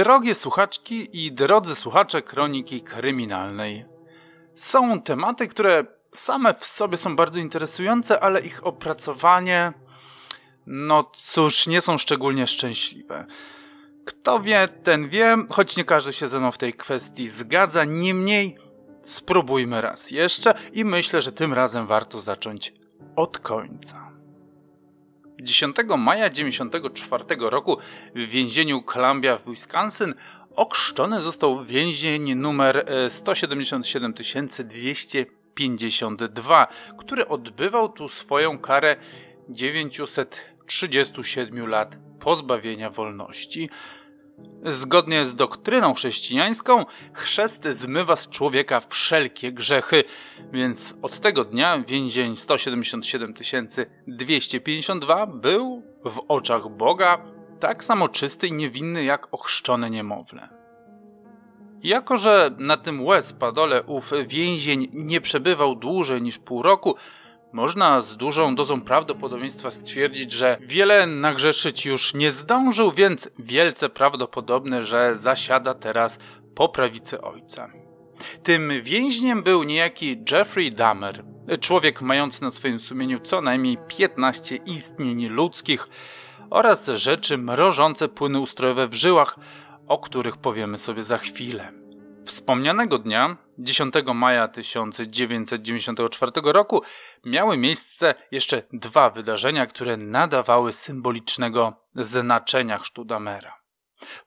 Drogie słuchaczki i drodzy słuchacze kroniki kryminalnej. Są tematy, które same w sobie są bardzo interesujące, ale ich opracowanie, no cóż, nie są szczególnie szczęśliwe. Kto wie, ten wie, choć nie każdy się ze mną w tej kwestii zgadza, niemniej spróbujmy raz jeszcze i myślę, że tym razem warto zacząć od końca. 10 maja 1994 roku w więzieniu Columbia w Wisconsin okrzczony został więzień numer 177 e, 252, który odbywał tu swoją karę 937 lat pozbawienia wolności Zgodnie z doktryną chrześcijańską, chrzest zmywa z człowieka wszelkie grzechy, więc od tego dnia więzień 177 252 był w oczach Boga tak samo czysty i niewinny jak ochrzczone niemowlę. Jako, że na tym łez padole ów więzień nie przebywał dłużej niż pół roku, można z dużą dozą prawdopodobieństwa stwierdzić, że wiele nagrzeszyć już nie zdążył, więc wielce prawdopodobne, że zasiada teraz po prawicy ojca. Tym więźniem był niejaki Jeffrey Dahmer, człowiek mający na swoim sumieniu co najmniej 15 istnień ludzkich oraz rzeczy mrożące płyny ustrojowe w żyłach, o których powiemy sobie za chwilę. Wspomnianego dnia, 10 maja 1994 roku, miały miejsce jeszcze dwa wydarzenia, które nadawały symbolicznego znaczenia chrztu Damera.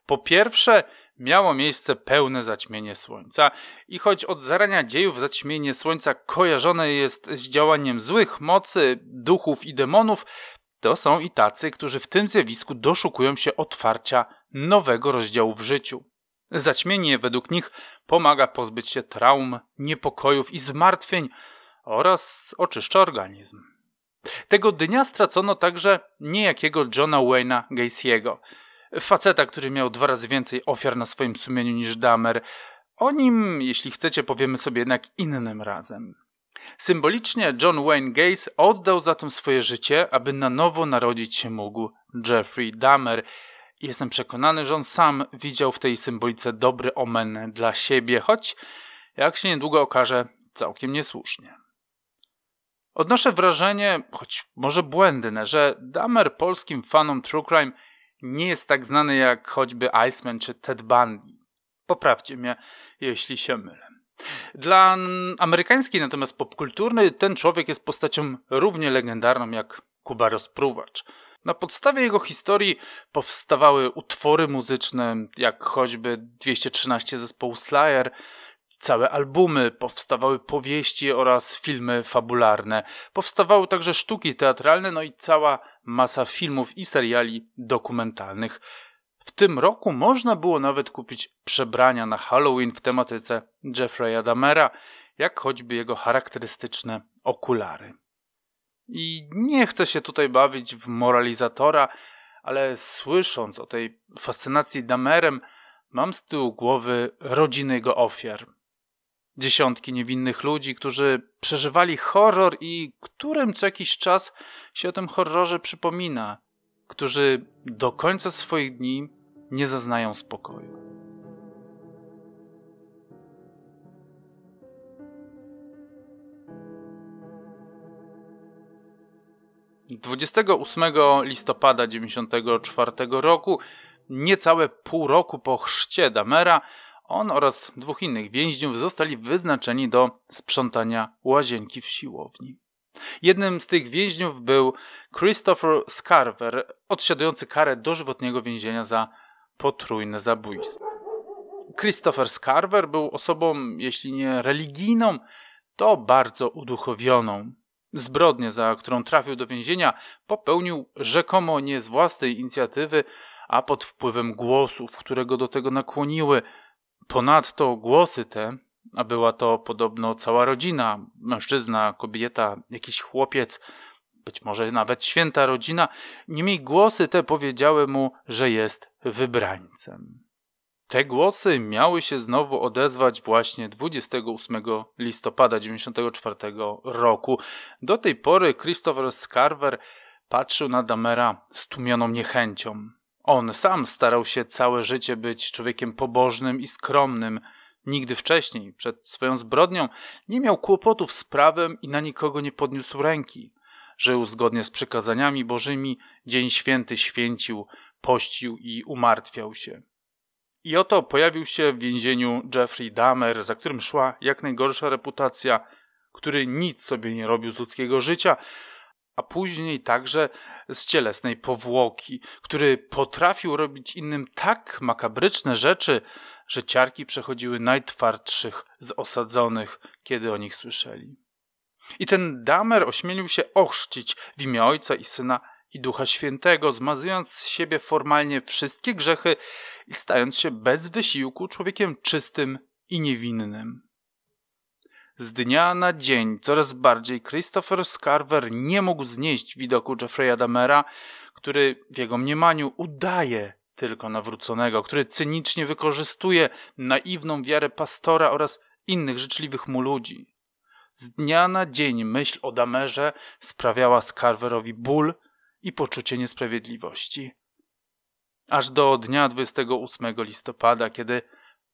Po pierwsze, miało miejsce pełne zaćmienie Słońca i choć od zarania dziejów zaćmienie Słońca kojarzone jest z działaniem złych mocy, duchów i demonów, to są i tacy, którzy w tym zjawisku doszukują się otwarcia nowego rozdziału w życiu. Zaćmienie według nich pomaga pozbyć się traum, niepokojów i zmartwień oraz oczyszcza organizm. Tego dnia stracono także niejakiego Johna Wayne'a Gacy'ego, faceta, który miał dwa razy więcej ofiar na swoim sumieniu niż Damer. O nim, jeśli chcecie, powiemy sobie jednak innym razem. Symbolicznie John Wayne Gacy oddał zatem swoje życie, aby na nowo narodzić się mógł Jeffrey Damer. Jestem przekonany, że on sam widział w tej symbolice dobry omen dla siebie, choć, jak się niedługo okaże, całkiem niesłusznie. Odnoszę wrażenie, choć może błędne, że Damer polskim fanom True Crime nie jest tak znany jak choćby Iceman czy Ted Bundy. Poprawcie mnie, jeśli się mylę. Dla amerykańskiej natomiast popkulturnej ten człowiek jest postacią równie legendarną jak Kuba Rozpruwacz – na podstawie jego historii powstawały utwory muzyczne, jak choćby 213 zespołu Slayer, całe albumy, powstawały powieści oraz filmy fabularne. Powstawały także sztuki teatralne, no i cała masa filmów i seriali dokumentalnych. W tym roku można było nawet kupić przebrania na Halloween w tematyce Jeffrey'a Damera, jak choćby jego charakterystyczne okulary. I nie chcę się tutaj bawić w moralizatora, ale słysząc o tej fascynacji Damerem, mam z tyłu głowy rodziny jego ofiar. Dziesiątki niewinnych ludzi, którzy przeżywali horror i którym co jakiś czas się o tym horrorze przypomina, którzy do końca swoich dni nie zaznają spokoju. 28 listopada 1994 roku, niecałe pół roku po chrzcie Damera, on oraz dwóch innych więźniów zostali wyznaczeni do sprzątania łazienki w siłowni. Jednym z tych więźniów był Christopher Scarver, odsiadujący karę dożywotniego więzienia za potrójne zabójstwo. Christopher Scarver był osobą, jeśli nie religijną, to bardzo uduchowioną. Zbrodnię, za którą trafił do więzienia, popełnił rzekomo nie z własnej inicjatywy, a pod wpływem głosów, które go do tego nakłoniły. Ponadto głosy te, a była to podobno cała rodzina, mężczyzna, kobieta, jakiś chłopiec, być może nawet święta rodzina, niemniej głosy te powiedziały mu, że jest wybrańcem. Te głosy miały się znowu odezwać właśnie 28 listopada 1994 roku. Do tej pory Christopher Scarver patrzył na Damera stłumioną niechęcią. On sam starał się całe życie być człowiekiem pobożnym i skromnym. Nigdy wcześniej, przed swoją zbrodnią, nie miał kłopotów z prawem i na nikogo nie podniósł ręki. Żył zgodnie z przykazaniami bożymi, dzień święty święcił, pościł i umartwiał się. I oto pojawił się w więzieniu Jeffrey Dahmer, za którym szła jak najgorsza reputacja, który nic sobie nie robił z ludzkiego życia, a później także z cielesnej powłoki, który potrafił robić innym tak makabryczne rzeczy, że ciarki przechodziły najtwardszych z osadzonych, kiedy o nich słyszeli. I ten damer ośmielił się ochrzcić w imię Ojca i Syna i Ducha Świętego, zmazując z siebie formalnie wszystkie grzechy, i stając się bez wysiłku człowiekiem czystym i niewinnym. Z dnia na dzień coraz bardziej Christopher Scarver nie mógł znieść widoku Jeffrey'a Damera, który w jego mniemaniu udaje tylko nawróconego, który cynicznie wykorzystuje naiwną wiarę pastora oraz innych życzliwych mu ludzi. Z dnia na dzień myśl o Damerze sprawiała Scarverowi ból i poczucie niesprawiedliwości aż do dnia 28 listopada, kiedy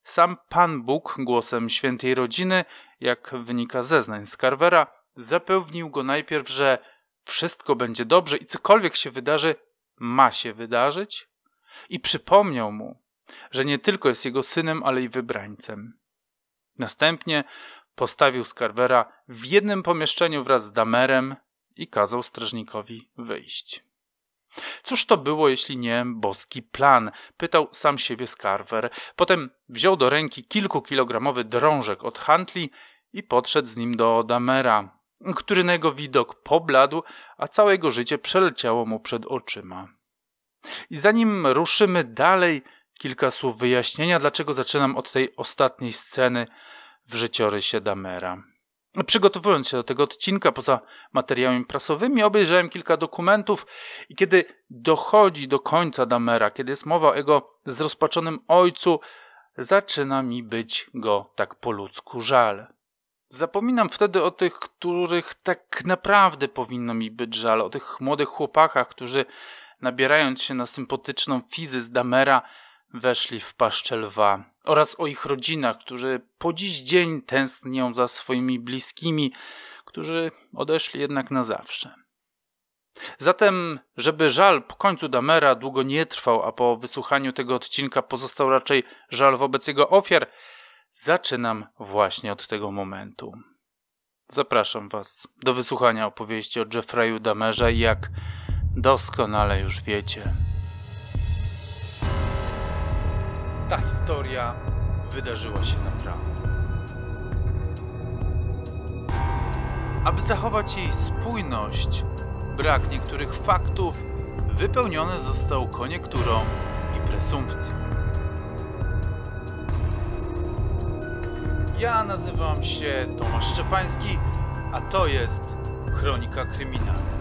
sam Pan Bóg głosem świętej rodziny, jak wynika zeznań z Carvera, zapewnił go najpierw, że wszystko będzie dobrze i cokolwiek się wydarzy, ma się wydarzyć, i przypomniał mu, że nie tylko jest jego synem, ale i wybrańcem. Następnie postawił Skarwera w jednym pomieszczeniu wraz z Damerem i kazał strażnikowi wyjść. Cóż to było, jeśli nie boski plan? Pytał sam siebie Scarver. Potem wziął do ręki kilkukilogramowy drążek od Huntley i podszedł z nim do Damera, który na jego widok pobladł, a całe jego życie przeleciało mu przed oczyma. I zanim ruszymy dalej, kilka słów wyjaśnienia, dlaczego zaczynam od tej ostatniej sceny w życiorysie Damera. No, przygotowując się do tego odcinka, poza materiałami prasowymi, obejrzałem kilka dokumentów i kiedy dochodzi do końca Damera, kiedy jest mowa o jego zrozpaczonym ojcu, zaczyna mi być go tak po ludzku żal. Zapominam wtedy o tych, których tak naprawdę powinno mi być żal, o tych młodych chłopakach, którzy nabierając się na sympatyczną fizy z Damera, weszli w paszczę lwa oraz o ich rodzinach, którzy po dziś dzień tęsknią za swoimi bliskimi, którzy odeszli jednak na zawsze. Zatem, żeby żal po końcu Damera długo nie trwał, a po wysłuchaniu tego odcinka pozostał raczej żal wobec jego ofiar, zaczynam właśnie od tego momentu. Zapraszam Was do wysłuchania opowieści o Jeffreyu Damerze, jak doskonale już wiecie. ta historia wydarzyła się naprawdę. Aby zachować jej spójność, brak niektórych faktów wypełniony został koniekturą i presumpcją. Ja nazywam się Tomasz Szczepański, a to jest Kronika Kryminalna.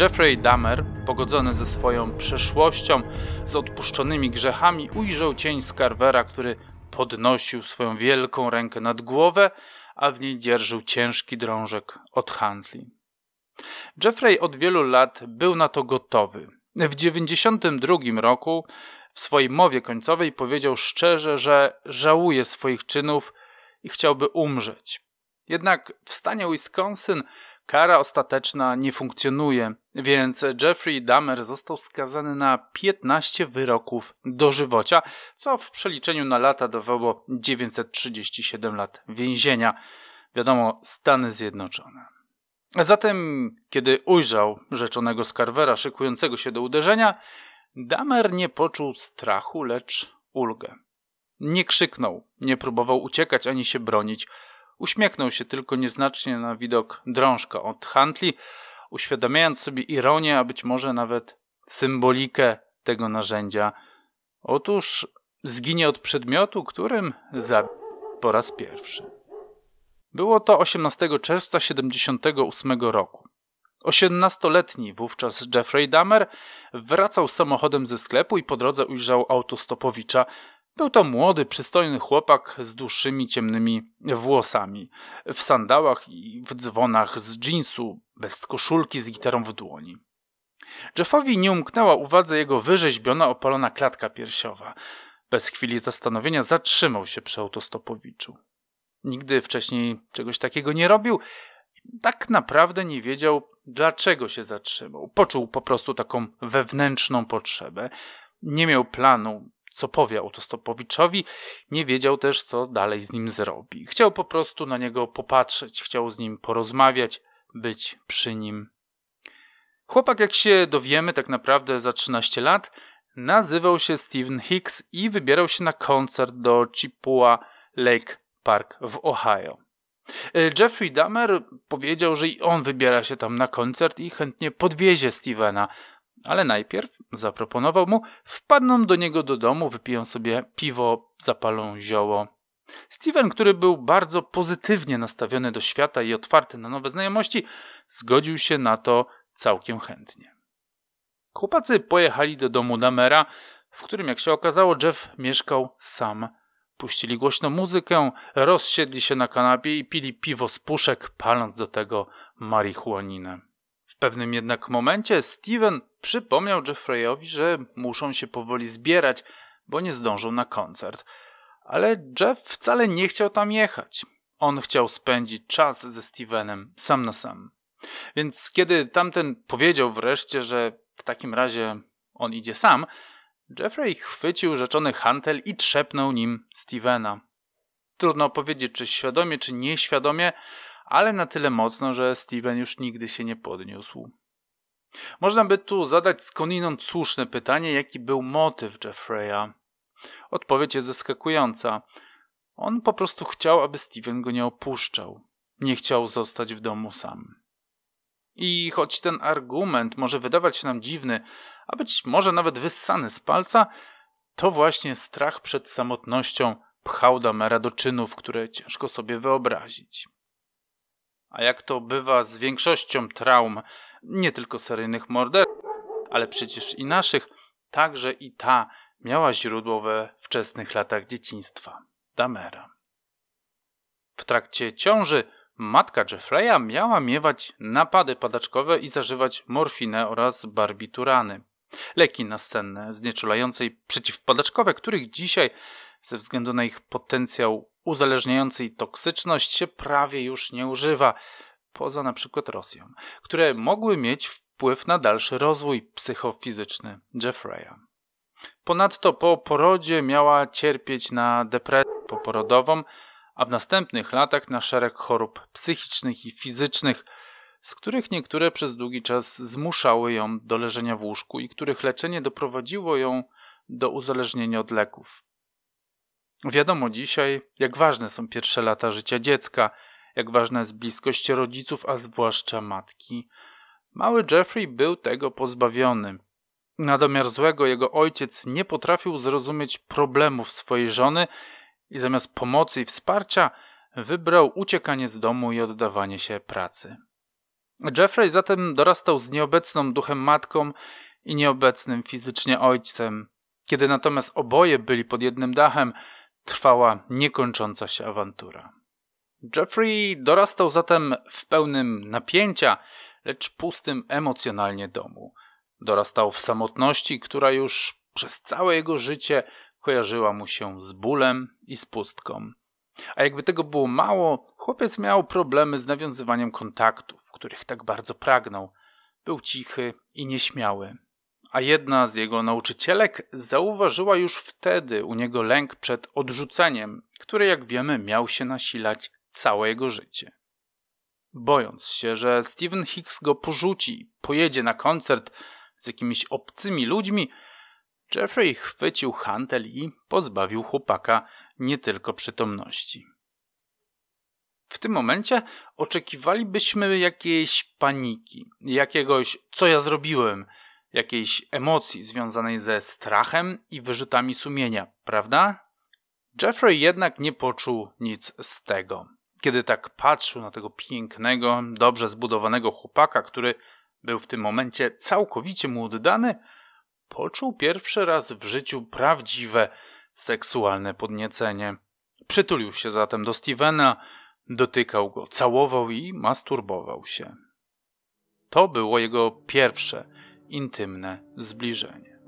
Jeffrey Dahmer, pogodzony ze swoją przeszłością, z odpuszczonymi grzechami, ujrzał cień Skarwera, który podnosił swoją wielką rękę nad głowę, a w niej dzierżył ciężki drążek od Huntley. Jeffrey od wielu lat był na to gotowy. W 1992 roku w swojej mowie końcowej powiedział szczerze, że żałuje swoich czynów i chciałby umrzeć. Jednak w stanie Wisconsin Kara ostateczna nie funkcjonuje, więc Jeffrey Dahmer został skazany na 15 wyroków dożywocia, co w przeliczeniu na lata dawało 937 lat więzienia. Wiadomo, Stany Zjednoczone. Zatem, kiedy ujrzał rzeczonego skarwera szykującego się do uderzenia, Damer nie poczuł strachu, lecz ulgę. Nie krzyknął, nie próbował uciekać ani się bronić. Uśmiechnął się tylko nieznacznie na widok drążka od Huntley, uświadamiając sobie ironię, a być może nawet symbolikę tego narzędzia. Otóż zginie od przedmiotu, którym zabił po raz pierwszy. Było to 18 czerwca 1978 roku. Osiemnastoletni wówczas Jeffrey Dahmer wracał samochodem ze sklepu i po drodze ujrzał autostopowicza, był to młody, przystojny chłopak z dłuższymi ciemnymi włosami, w sandałach i w dzwonach z dżinsu, bez koszulki z gitarą w dłoni. Jeffowi nie umknęła uwadze jego wyrzeźbiona, opalona klatka piersiowa. Bez chwili zastanowienia zatrzymał się przy autostopowiczu. Nigdy wcześniej czegoś takiego nie robił. Tak naprawdę nie wiedział, dlaczego się zatrzymał. Poczuł po prostu taką wewnętrzną potrzebę. Nie miał planu, co powie autostopowiczowi, nie wiedział też, co dalej z nim zrobi. Chciał po prostu na niego popatrzeć, chciał z nim porozmawiać, być przy nim. Chłopak, jak się dowiemy, tak naprawdę za 13 lat, nazywał się Steven Hicks i wybierał się na koncert do Chippewa Lake Park w Ohio. E, Jeffrey Dahmer powiedział, że i on wybiera się tam na koncert i chętnie podwiezie Stevena ale najpierw zaproponował mu, wpadną do niego do domu, wypiją sobie piwo, zapalą zioło. Steven, który był bardzo pozytywnie nastawiony do świata i otwarty na nowe znajomości, zgodził się na to całkiem chętnie. Chłopacy pojechali do domu Damera, w którym, jak się okazało, Jeff mieszkał sam. Puścili głośno muzykę, rozsiedli się na kanapie i pili piwo z puszek, paląc do tego marihuaninę. W pewnym jednak momencie Steven przypomniał Jeffreyowi, że muszą się powoli zbierać, bo nie zdążą na koncert. Ale Jeff wcale nie chciał tam jechać. On chciał spędzić czas ze Stevenem sam na sam. Więc kiedy tamten powiedział wreszcie, że w takim razie on idzie sam, Jeffrey chwycił rzeczony hantel i trzepnął nim Stevena. Trudno powiedzieć, czy świadomie, czy nieświadomie, ale na tyle mocno, że Steven już nigdy się nie podniósł. Można by tu zadać skądinąd słuszne pytanie, jaki był motyw Jeffreya. Odpowiedź jest zaskakująca. On po prostu chciał, aby Steven go nie opuszczał. Nie chciał zostać w domu sam. I choć ten argument może wydawać się nam dziwny, a być może nawet wyssany z palca, to właśnie strach przed samotnością pchał Damera do czynów, które ciężko sobie wyobrazić. A jak to bywa z większością traum, nie tylko seryjnych morderców, ale przecież i naszych, także i ta miała źródło we wczesnych latach dzieciństwa Damera. W trakcie ciąży matka Jeffreya miała miewać napady padaczkowe i zażywać morfinę oraz barbiturany. Leki nasenne, znieczulające i przeciwpadaczkowe, których dzisiaj ze względu na ich potencjał uzależniającej toksyczność się prawie już nie używa, poza na przykład Rosją, które mogły mieć wpływ na dalszy rozwój psychofizyczny Jeffreya. Ponadto po porodzie miała cierpieć na depresję poporodową, a w następnych latach na szereg chorób psychicznych i fizycznych, z których niektóre przez długi czas zmuszały ją do leżenia w łóżku i których leczenie doprowadziło ją do uzależnienia od leków. Wiadomo dzisiaj, jak ważne są pierwsze lata życia dziecka, jak ważna jest bliskość rodziców, a zwłaszcza matki. Mały Jeffrey był tego pozbawiony. Na domiar złego jego ojciec nie potrafił zrozumieć problemów swojej żony i zamiast pomocy i wsparcia wybrał uciekanie z domu i oddawanie się pracy. Jeffrey zatem dorastał z nieobecną duchem matką i nieobecnym fizycznie ojcem. Kiedy natomiast oboje byli pod jednym dachem, trwała niekończąca się awantura. Jeffrey dorastał zatem w pełnym napięcia, lecz pustym emocjonalnie domu. Dorastał w samotności, która już przez całe jego życie kojarzyła mu się z bólem i z pustką. A jakby tego było mało, chłopiec miał problemy z nawiązywaniem kontaktów, których tak bardzo pragnął. Był cichy i nieśmiały a jedna z jego nauczycielek zauważyła już wtedy u niego lęk przed odrzuceniem, który, jak wiemy, miał się nasilać całe jego życie. Bojąc się, że Steven Hicks go porzuci, pojedzie na koncert z jakimiś obcymi ludźmi, Jeffrey chwycił hantel i pozbawił chłopaka nie tylko przytomności. W tym momencie oczekiwalibyśmy jakiejś paniki, jakiegoś co ja zrobiłem – jakiejś emocji związanej ze strachem i wyrzutami sumienia, prawda? Jeffrey jednak nie poczuł nic z tego. Kiedy tak patrzył na tego pięknego, dobrze zbudowanego chłopaka, który był w tym momencie całkowicie mu oddany, poczuł pierwszy raz w życiu prawdziwe seksualne podniecenie. Przytulił się zatem do Stevena, dotykał go, całował i masturbował się. To było jego pierwsze intymne zbliżenie.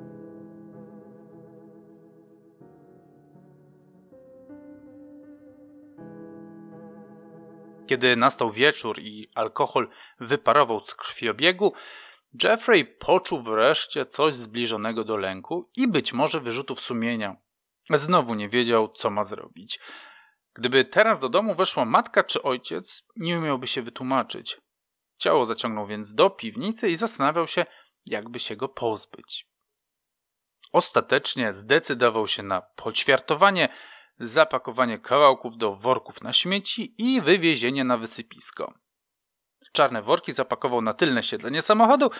Kiedy nastał wieczór i alkohol wyparował z krwiobiegu, Jeffrey poczuł wreszcie coś zbliżonego do lęku i być może wyrzutów sumienia. Znowu nie wiedział, co ma zrobić. Gdyby teraz do domu weszła matka czy ojciec, nie umiałby się wytłumaczyć. Ciało zaciągnął więc do piwnicy i zastanawiał się, jakby się go pozbyć. Ostatecznie zdecydował się na poćwiartowanie, zapakowanie kawałków do worków na śmieci i wywiezienie na wysypisko. Czarne worki zapakował na tylne siedzenie samochodu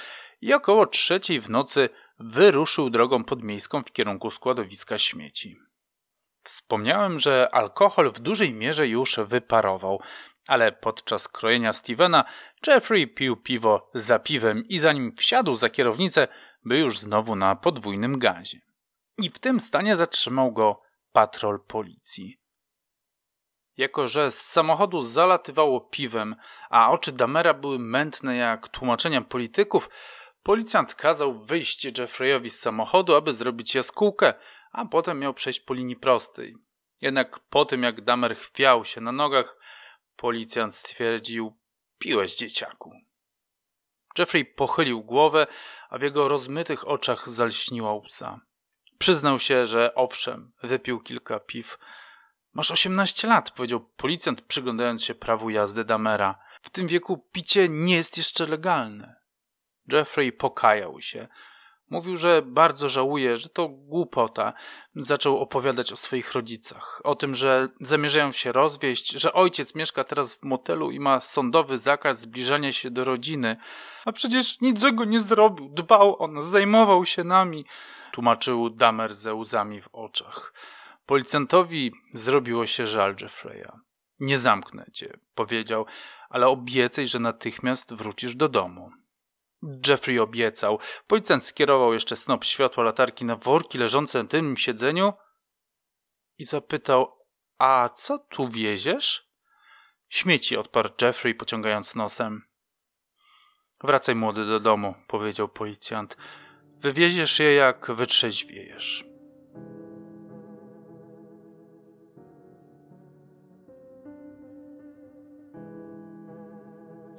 i około trzeciej w nocy wyruszył drogą podmiejską w kierunku składowiska śmieci. Wspomniałem, że alkohol w dużej mierze już wyparował. Ale podczas krojenia Stevena Jeffrey pił piwo za piwem i zanim wsiadł za kierownicę, był już znowu na podwójnym gazie. I w tym stanie zatrzymał go patrol policji. Jako, że z samochodu zalatywało piwem, a oczy Damera były mętne jak tłumaczenia polityków, policjant kazał wyjść Jeffreyowi z samochodu, aby zrobić jaskółkę, a potem miał przejść po linii prostej. Jednak po tym, jak Damer chwiał się na nogach, Policjant stwierdził: Piłeś, dzieciaku. Jeffrey pochylił głowę, a w jego rozmytych oczach zalśniła łza. Przyznał się, że owszem, wypił kilka piw. Masz osiemnaście lat, powiedział policjant, przyglądając się prawu jazdy Damera. W tym wieku picie nie jest jeszcze legalne. Jeffrey pokajał się. Mówił, że bardzo żałuje, że to głupota. Zaczął opowiadać o swoich rodzicach, o tym, że zamierzają się rozwieść, że ojciec mieszka teraz w motelu i ma sądowy zakaz zbliżania się do rodziny. A przecież niczego nie zrobił, dbał on, zajmował się nami, tłumaczył Damer ze łzami w oczach. Policjantowi zrobiło się żal Jeffreya. Nie zamknę cię, powiedział, ale obiecaj, że natychmiast wrócisz do domu. Jeffrey obiecał. Policjant skierował jeszcze snop światła latarki na worki leżące na tym siedzeniu i zapytał: A co tu wieziesz? Śmieci, odparł Jeffrey, pociągając nosem. Wracaj młody do domu, powiedział policjant. Wywieziesz je, jak wytrzeźwiejesz.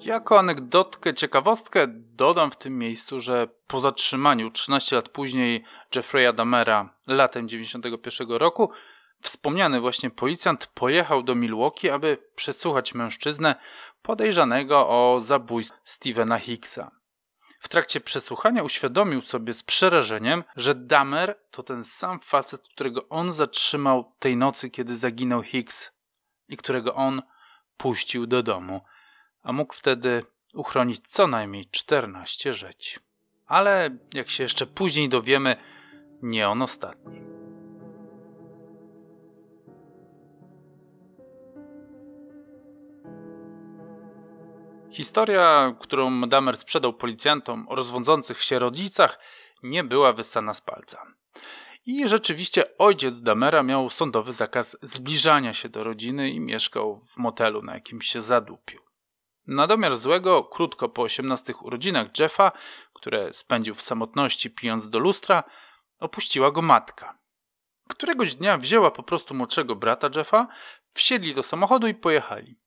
Jako anegdotkę, ciekawostkę dodam w tym miejscu, że po zatrzymaniu 13 lat później Jeffrey'a Damera latem 1991 roku wspomniany właśnie policjant pojechał do Milwaukee, aby przesłuchać mężczyznę podejrzanego o zabójstwo Stevena Hicksa. W trakcie przesłuchania uświadomił sobie z przerażeniem, że Damer to ten sam facet, którego on zatrzymał tej nocy, kiedy zaginął Hicks i którego on puścił do domu a mógł wtedy uchronić co najmniej 14 rzeczy, Ale jak się jeszcze później dowiemy, nie on ostatni. Historia, którą Damer sprzedał policjantom o rozwodzących się rodzicach, nie była wyssana z palca. I rzeczywiście ojciec Damera miał sądowy zakaz zbliżania się do rodziny i mieszkał w motelu na jakimś się zadupił. Na domiar złego, krótko po 18 urodzinach Jeffa, które spędził w samotności pijąc do lustra, opuściła go matka. Któregoś dnia wzięła po prostu młodszego brata Jeffa, wsiedli do samochodu i pojechali.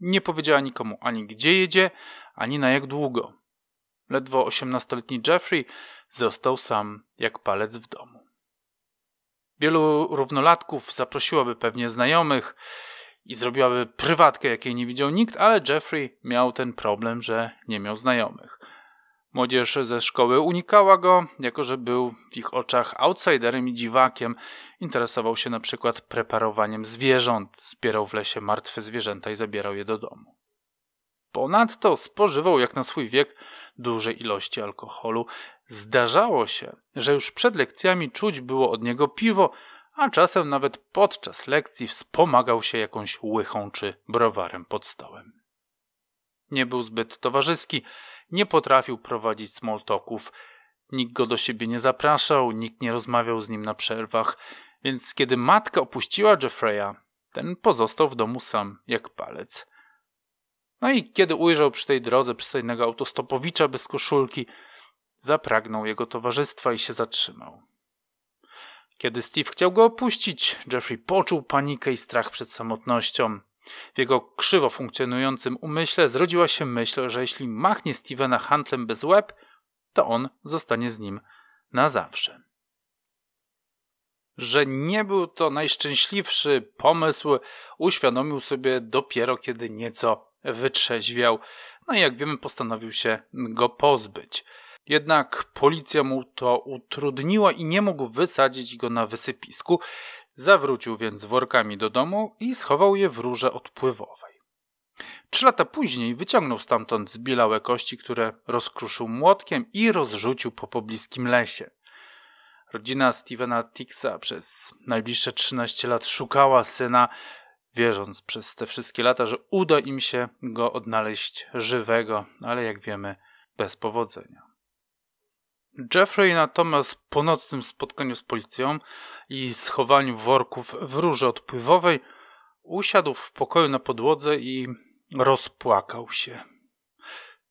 Nie powiedziała nikomu ani gdzie jedzie, ani na jak długo. Ledwo 18-letni Jeffrey został sam jak palec w domu. Wielu równolatków zaprosiłaby pewnie znajomych, i zrobiłaby prywatkę, jakiej nie widział nikt, ale Jeffrey miał ten problem, że nie miał znajomych. Młodzież ze szkoły unikała go, jako że był w ich oczach outsiderem i dziwakiem. Interesował się na przykład preparowaniem zwierząt, zbierał w lesie martwe zwierzęta i zabierał je do domu. Ponadto spożywał jak na swój wiek duże ilości alkoholu. Zdarzało się, że już przed lekcjami czuć było od niego piwo, a czasem nawet podczas lekcji wspomagał się jakąś łychą czy browarem pod stołem. Nie był zbyt towarzyski, nie potrafił prowadzić smoltoków, nikt go do siebie nie zapraszał, nikt nie rozmawiał z nim na przerwach, więc kiedy matka opuściła Jeffreya, ten pozostał w domu sam jak palec. No i kiedy ujrzał przy tej drodze przystojnego autostopowicza bez koszulki, zapragnął jego towarzystwa i się zatrzymał. Kiedy Steve chciał go opuścić, Jeffrey poczuł panikę i strach przed samotnością. W jego krzywo funkcjonującym umyśle zrodziła się myśl, że jeśli machnie Stevena Huntlem bez łeb, to on zostanie z nim na zawsze. Że nie był to najszczęśliwszy pomysł, uświadomił sobie dopiero kiedy nieco wytrzeźwiał, no i jak wiemy, postanowił się go pozbyć. Jednak policja mu to utrudniła i nie mógł wysadzić go na wysypisku. Zawrócił więc workami do domu i schował je w rurze odpływowej. Trzy lata później wyciągnął stamtąd zbielałe kości, które rozkruszył młotkiem i rozrzucił po pobliskim lesie. Rodzina Stevena Tixa przez najbliższe 13 lat szukała syna, wierząc przez te wszystkie lata, że uda im się go odnaleźć żywego, ale jak wiemy, bez powodzenia. Jeffrey natomiast po nocnym spotkaniu z policją i schowaniu worków w rurze odpływowej usiadł w pokoju na podłodze i rozpłakał się.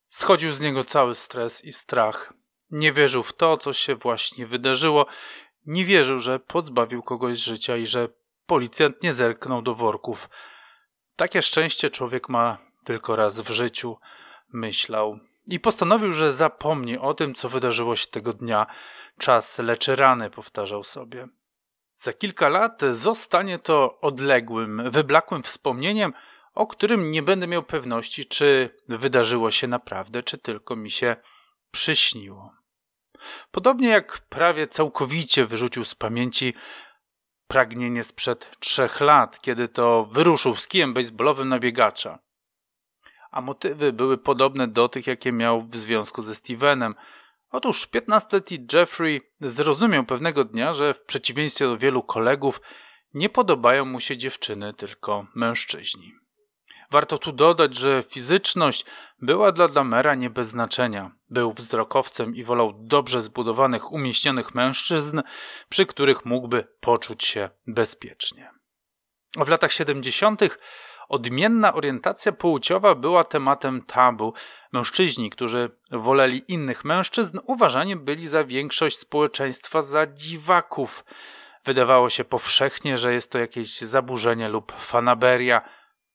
Schodził z niego cały stres i strach. Nie wierzył w to, co się właśnie wydarzyło. Nie wierzył, że pozbawił kogoś życia i że policjant nie zerknął do worków. Takie szczęście człowiek ma tylko raz w życiu, myślał i postanowił, że zapomni o tym, co wydarzyło się tego dnia. Czas leczy rany, powtarzał sobie. Za kilka lat zostanie to odległym, wyblakłym wspomnieniem, o którym nie będę miał pewności, czy wydarzyło się naprawdę, czy tylko mi się przyśniło. Podobnie jak prawie całkowicie wyrzucił z pamięci pragnienie sprzed trzech lat, kiedy to wyruszył z kijem baseballowym na biegacza a motywy były podobne do tych, jakie miał w związku ze Stevenem. Otóż 15-letni Jeffrey zrozumiał pewnego dnia, że w przeciwieństwie do wielu kolegów nie podobają mu się dziewczyny, tylko mężczyźni. Warto tu dodać, że fizyczność była dla Damera nie bez znaczenia. Był wzrokowcem i wolał dobrze zbudowanych, umieśnionych mężczyzn, przy których mógłby poczuć się bezpiecznie. W latach 70. Odmienna orientacja płciowa była tematem tabu. Mężczyźni, którzy woleli innych mężczyzn, uważani byli za większość społeczeństwa za dziwaków. Wydawało się powszechnie, że jest to jakieś zaburzenie lub fanaberia.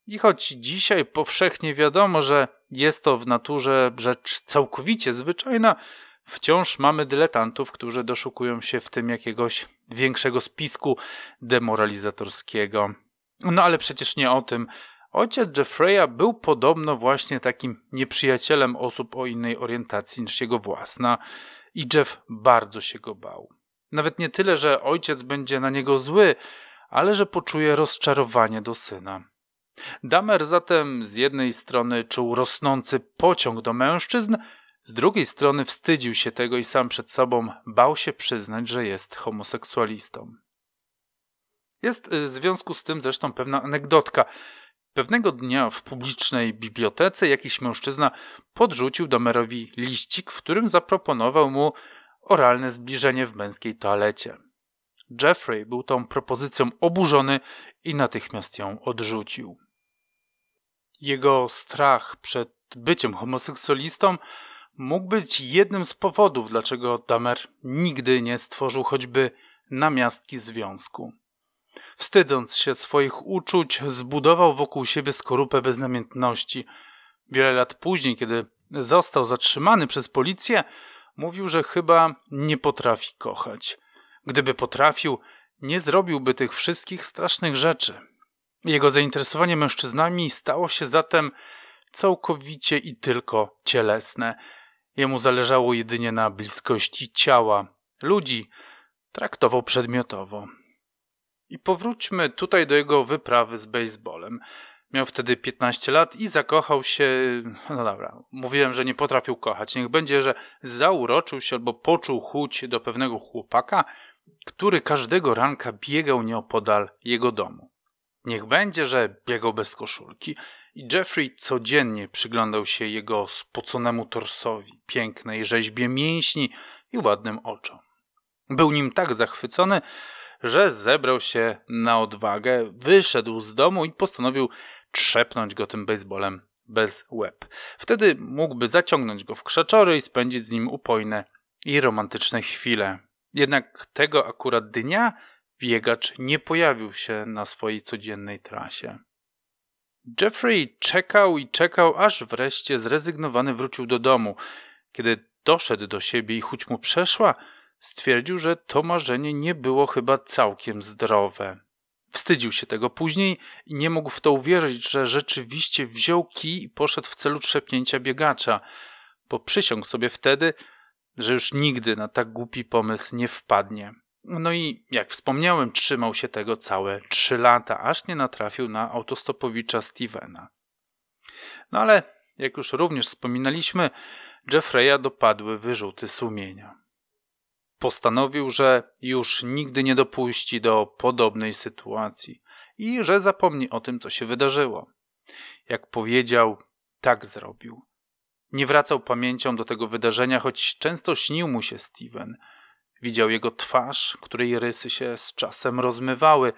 I choć dzisiaj powszechnie wiadomo, że jest to w naturze rzecz całkowicie zwyczajna, wciąż mamy dyletantów, którzy doszukują się w tym jakiegoś większego spisku demoralizatorskiego. No ale przecież nie o tym. Ojciec Jeffreya był podobno właśnie takim nieprzyjacielem osób o innej orientacji niż jego własna i Jeff bardzo się go bał. Nawet nie tyle, że ojciec będzie na niego zły, ale że poczuje rozczarowanie do syna. Damer zatem z jednej strony czuł rosnący pociąg do mężczyzn, z drugiej strony wstydził się tego i sam przed sobą bał się przyznać, że jest homoseksualistą. Jest y, w związku z tym zresztą pewna anegdotka. Pewnego dnia w publicznej bibliotece jakiś mężczyzna podrzucił Damerowi liścik, w którym zaproponował mu oralne zbliżenie w męskiej toalecie. Jeffrey był tą propozycją oburzony i natychmiast ją odrzucił. Jego strach przed byciem homoseksualistą mógł być jednym z powodów, dlaczego Damer nigdy nie stworzył choćby namiastki związku. Wstydząc się swoich uczuć, zbudował wokół siebie skorupę beznamiętności. Wiele lat później, kiedy został zatrzymany przez policję, mówił, że chyba nie potrafi kochać. Gdyby potrafił, nie zrobiłby tych wszystkich strasznych rzeczy. Jego zainteresowanie mężczyznami stało się zatem całkowicie i tylko cielesne. Jemu zależało jedynie na bliskości ciała, ludzi traktował przedmiotowo. I powróćmy tutaj do jego wyprawy z baseballem. Miał wtedy 15 lat i zakochał się. No dobra, mówiłem, że nie potrafił kochać. Niech będzie, że zauroczył się albo poczuł chuć do pewnego chłopaka, który każdego ranka biegał nieopodal jego domu. Niech będzie, że biegał bez koszulki i Jeffrey codziennie przyglądał się jego spoconemu torsowi, pięknej rzeźbie mięśni i ładnym oczom. Był nim tak zachwycony, że zebrał się na odwagę, wyszedł z domu i postanowił trzepnąć go tym baseballem bez łeb. Wtedy mógłby zaciągnąć go w krzaczory i spędzić z nim upojne i romantyczne chwile. Jednak tego akurat dnia biegacz nie pojawił się na swojej codziennej trasie. Jeffrey czekał i czekał, aż wreszcie zrezygnowany wrócił do domu. Kiedy doszedł do siebie i chuć mu przeszła, Stwierdził, że to marzenie nie było chyba całkiem zdrowe. Wstydził się tego później i nie mógł w to uwierzyć, że rzeczywiście wziął kij i poszedł w celu trzepnięcia biegacza. Poprzysiągł sobie wtedy, że już nigdy na tak głupi pomysł nie wpadnie. No i jak wspomniałem, trzymał się tego całe trzy lata, aż nie natrafił na autostopowicza Stevena. No ale, jak już również wspominaliśmy, Jeffreya dopadły wyrzuty sumienia. Postanowił, że już nigdy nie dopuści do podobnej sytuacji i że zapomni o tym, co się wydarzyło. Jak powiedział, tak zrobił. Nie wracał pamięcią do tego wydarzenia, choć często śnił mu się Steven. Widział jego twarz, której rysy się z czasem rozmywały.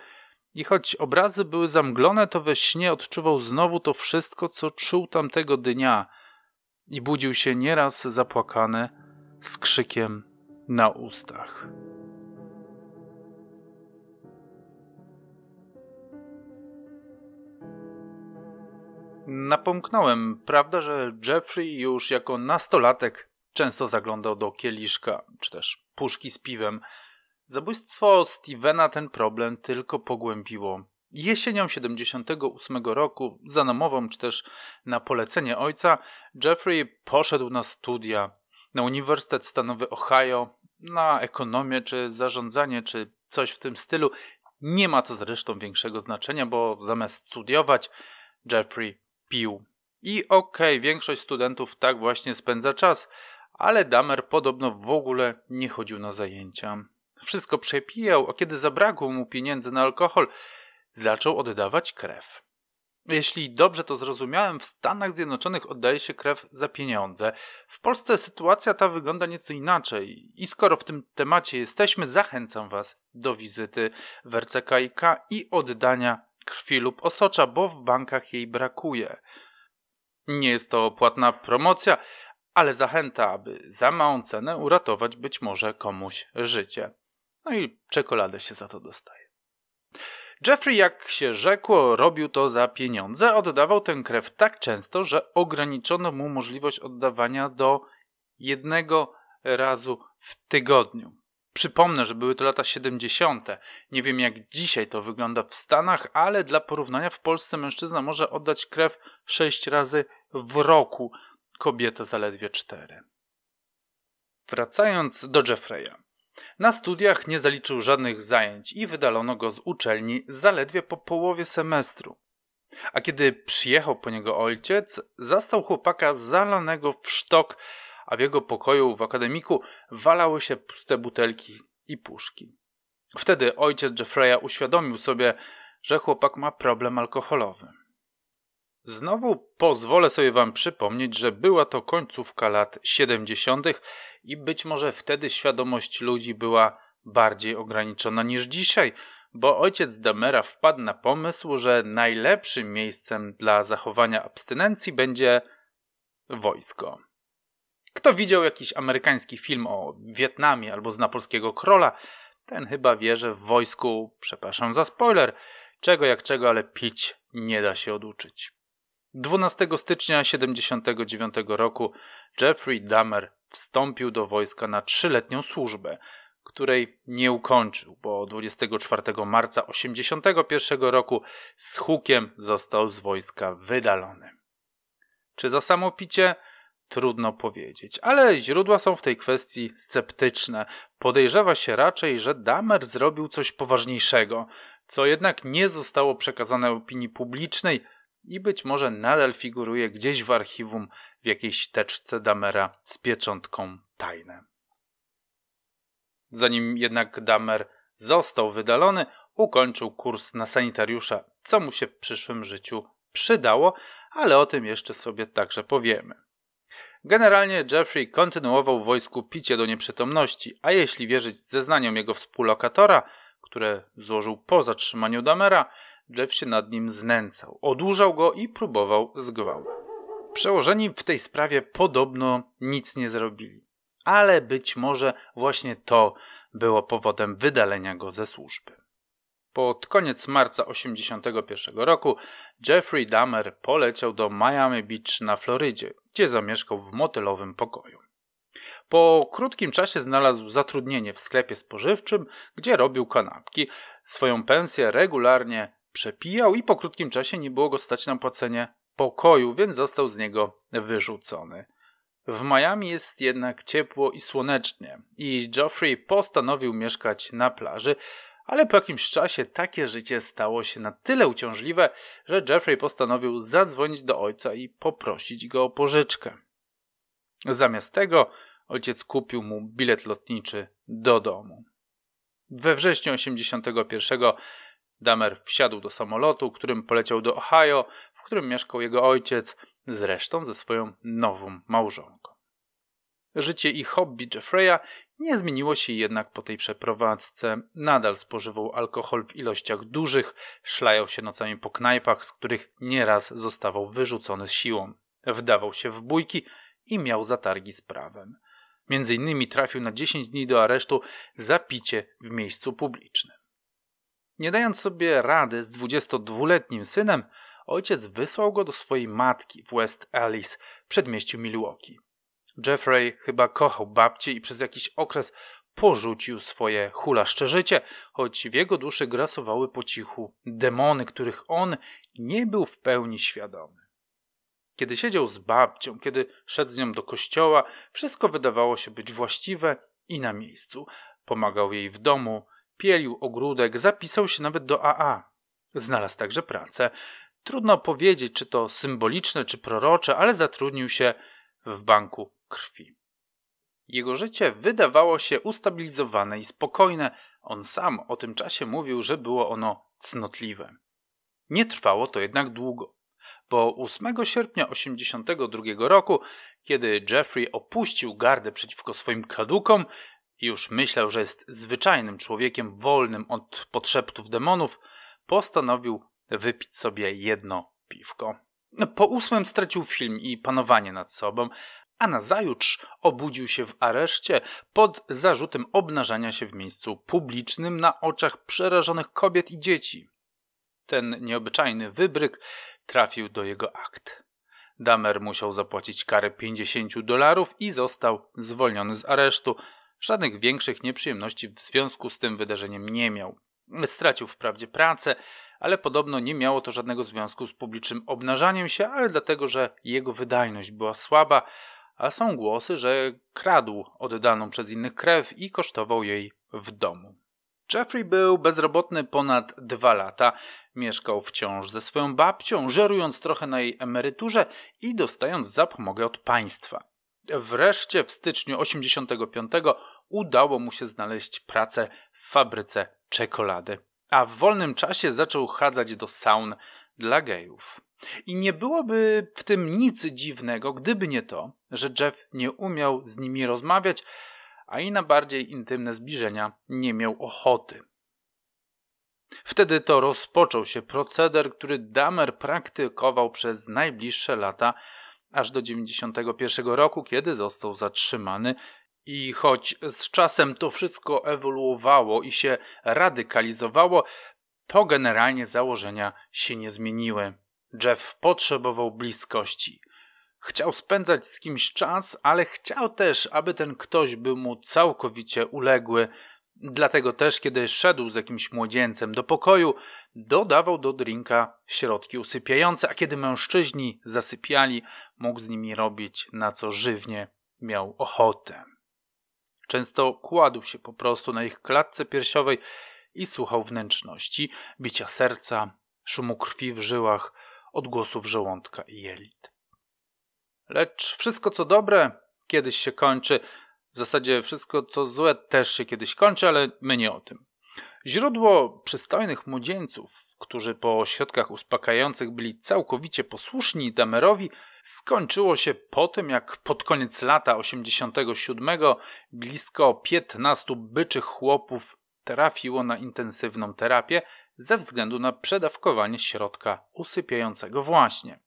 I choć obrazy były zamglone, to we śnie odczuwał znowu to wszystko, co czuł tamtego dnia. I budził się nieraz zapłakany z krzykiem na ustach. Napomknąłem, prawda, że Jeffrey już jako nastolatek często zaglądał do kieliszka czy też puszki z piwem. Zabójstwo Stevena ten problem tylko pogłębiło. Jesienią 78 roku, za namową czy też na polecenie ojca, Jeffrey poszedł na studia na Uniwersytet Stanowy Ohio, na ekonomię czy zarządzanie, czy coś w tym stylu. Nie ma to zresztą większego znaczenia, bo zamiast studiować, Jeffrey pił. I okej, okay, większość studentów tak właśnie spędza czas, ale Damer podobno w ogóle nie chodził na zajęcia. Wszystko przepijał, a kiedy zabrakło mu pieniędzy na alkohol, zaczął oddawać krew. Jeśli dobrze to zrozumiałem, w Stanach Zjednoczonych oddaje się krew za pieniądze. W Polsce sytuacja ta wygląda nieco inaczej. I skoro w tym temacie jesteśmy, zachęcam Was do wizyty w RCKiK i oddania krwi lub osocza, bo w bankach jej brakuje. Nie jest to płatna promocja, ale zachęta, aby za małą cenę uratować być może komuś życie. No i czekoladę się za to dostaje. Jeffrey, jak się rzekło, robił to za pieniądze. Oddawał tę krew tak często, że ograniczono mu możliwość oddawania do jednego razu w tygodniu. Przypomnę, że były to lata 70. Nie wiem jak dzisiaj to wygląda w Stanach, ale dla porównania w Polsce mężczyzna może oddać krew 6 razy w roku, kobieta zaledwie 4. Wracając do Jeffreya. Na studiach nie zaliczył żadnych zajęć i wydalono go z uczelni zaledwie po połowie semestru. A kiedy przyjechał po niego ojciec, zastał chłopaka zalanego w sztok, a w jego pokoju w akademiku walały się puste butelki i puszki. Wtedy ojciec Jeffreya uświadomił sobie, że chłopak ma problem alkoholowy. Znowu pozwolę sobie wam przypomnieć, że była to końcówka lat 70., i być może wtedy świadomość ludzi była bardziej ograniczona niż dzisiaj, bo ojciec Damera wpadł na pomysł, że najlepszym miejscem dla zachowania abstynencji będzie wojsko. Kto widział jakiś amerykański film o Wietnamie albo zna polskiego króla, ten chyba wie, że w wojsku, przepraszam za spoiler, czego jak czego, ale pić nie da się oduczyć. 12 stycznia 1979 roku Jeffrey Dahmer wstąpił do wojska na trzyletnią służbę, której nie ukończył, bo 24 marca 1981 roku z hukiem został z wojska wydalony. Czy za samopicie? Trudno powiedzieć, ale źródła są w tej kwestii sceptyczne. Podejrzewa się raczej, że Damer zrobił coś poważniejszego, co jednak nie zostało przekazane opinii publicznej, i być może nadal figuruje gdzieś w archiwum w jakiejś teczce Damera z pieczątką tajne. Zanim jednak Damer został wydalony, ukończył kurs na sanitariusza, co mu się w przyszłym życiu przydało, ale o tym jeszcze sobie także powiemy. Generalnie Jeffrey kontynuował w wojsku picie do nieprzytomności, a jeśli wierzyć zeznaniom jego współlokatora, które złożył po zatrzymaniu Damera, Jeff się nad nim znęcał, odurzał go i próbował zgwałt. Przełożeni w tej sprawie podobno nic nie zrobili, ale być może właśnie to było powodem wydalenia go ze służby. Pod koniec marca 1981 roku Jeffrey Dahmer poleciał do Miami Beach na Florydzie, gdzie zamieszkał w motelowym pokoju. Po krótkim czasie znalazł zatrudnienie w sklepie spożywczym, gdzie robił kanapki. Swoją pensję regularnie przepijał i po krótkim czasie nie było go stać na płacenie pokoju, więc został z niego wyrzucony. W Miami jest jednak ciepło i słonecznie i Geoffrey postanowił mieszkać na plaży, ale po jakimś czasie takie życie stało się na tyle uciążliwe, że Jeffrey postanowił zadzwonić do ojca i poprosić go o pożyczkę. Zamiast tego ojciec kupił mu bilet lotniczy do domu. We wrześniu 81 Damer wsiadł do samolotu, którym poleciał do Ohio, w którym mieszkał jego ojciec, zresztą ze swoją nową małżonką. Życie i hobby Jeffreya nie zmieniło się jednak po tej przeprowadzce. Nadal spożywał alkohol w ilościach dużych, szlajał się nocami po knajpach, z których nieraz zostawał wyrzucony z siłą. Wdawał się w bójki i miał zatargi z prawem. Między innymi trafił na 10 dni do aresztu za picie w miejscu publicznym. Nie dając sobie rady z 22-letnim synem, ojciec wysłał go do swojej matki w West Alice, przedmieściu Milwaukee. Jeffrey chyba kochał babcię i przez jakiś okres porzucił swoje hulaszcze życie, choć w jego duszy grasowały po cichu demony, których on nie był w pełni świadomy. Kiedy siedział z babcią, kiedy szedł z nią do kościoła, wszystko wydawało się być właściwe i na miejscu. Pomagał jej w domu, pielił ogródek, zapisał się nawet do AA. Znalazł także pracę. Trudno powiedzieć, czy to symboliczne, czy prorocze, ale zatrudnił się w banku krwi. Jego życie wydawało się ustabilizowane i spokojne. On sam o tym czasie mówił, że było ono cnotliwe. Nie trwało to jednak długo, bo 8 sierpnia 82 roku, kiedy Jeffrey opuścił gardę przeciwko swoim kadukom, już myślał, że jest zwyczajnym człowiekiem wolnym od podszeptów demonów, postanowił wypić sobie jedno piwko. Po ósmym stracił film i panowanie nad sobą, a nazajutrz obudził się w areszcie pod zarzutem obnażania się w miejscu publicznym na oczach przerażonych kobiet i dzieci. Ten nieobyczajny wybryk trafił do jego akt. Damer musiał zapłacić karę 50 dolarów i został zwolniony z aresztu, Żadnych większych nieprzyjemności w związku z tym wydarzeniem nie miał. Stracił wprawdzie pracę, ale podobno nie miało to żadnego związku z publicznym obnażaniem się, ale dlatego, że jego wydajność była słaba, a są głosy, że kradł oddaną przez innych krew i kosztował jej w domu. Jeffrey był bezrobotny ponad dwa lata. Mieszkał wciąż ze swoją babcią, żerując trochę na jej emeryturze i dostając zapomogę od państwa. Wreszcie w styczniu 85 udało mu się znaleźć pracę w fabryce czekolady, a w wolnym czasie zaczął chadzać do saun dla gejów. I nie byłoby w tym nic dziwnego, gdyby nie to, że Jeff nie umiał z nimi rozmawiać, a i na bardziej intymne zbliżenia nie miał ochoty. Wtedy to rozpoczął się proceder, który Damer praktykował przez najbliższe lata, aż do 91 roku, kiedy został zatrzymany i choć z czasem to wszystko ewoluowało i się radykalizowało, to generalnie założenia się nie zmieniły. Jeff potrzebował bliskości. Chciał spędzać z kimś czas, ale chciał też, aby ten ktoś był mu całkowicie uległy, Dlatego też, kiedy szedł z jakimś młodzieńcem do pokoju, dodawał do drinka środki usypiające, a kiedy mężczyźni zasypiali, mógł z nimi robić na co żywnie miał ochotę. Często kładł się po prostu na ich klatce piersiowej i słuchał wnętrzności, bicia serca, szumu krwi w żyłach, odgłosów żołądka i jelit. Lecz wszystko co dobre kiedyś się kończy, w zasadzie wszystko, co złe, też się kiedyś kończy, ale my nie o tym. Źródło przystojnych młodzieńców, którzy po środkach uspokajających byli całkowicie posłuszni Damerowi, skończyło się po tym, jak pod koniec lata 87 blisko 15 byczych chłopów trafiło na intensywną terapię ze względu na przedawkowanie środka usypiającego właśnie.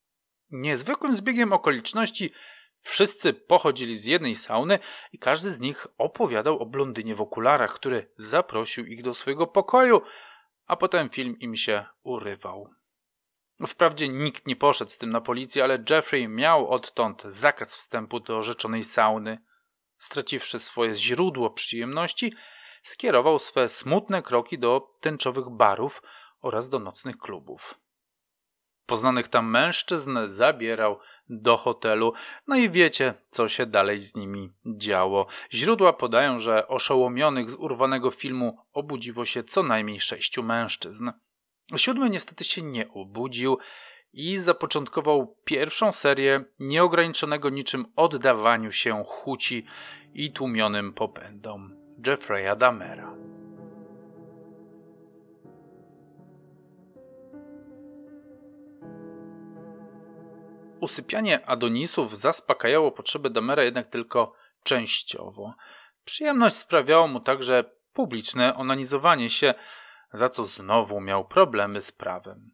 Niezwykłym zbiegiem okoliczności Wszyscy pochodzili z jednej sauny i każdy z nich opowiadał o blondynie w okularach, który zaprosił ich do swojego pokoju, a potem film im się urywał. Wprawdzie nikt nie poszedł z tym na policję, ale Jeffrey miał odtąd zakaz wstępu do rzeczonej sauny. Straciwszy swoje źródło przyjemności, skierował swe smutne kroki do tęczowych barów oraz do nocnych klubów poznanych tam mężczyzn zabierał do hotelu. No i wiecie, co się dalej z nimi działo. Źródła podają, że oszołomionych z urwanego filmu obudziło się co najmniej sześciu mężczyzn. Siódmy niestety się nie obudził i zapoczątkował pierwszą serię nieograniczonego niczym oddawaniu się chuci i tłumionym popędom Jeffrey'a Damera. Usypianie Adonisów zaspokajało potrzeby Damera jednak tylko częściowo. Przyjemność sprawiało mu także publiczne onanizowanie się, za co znowu miał problemy z prawem.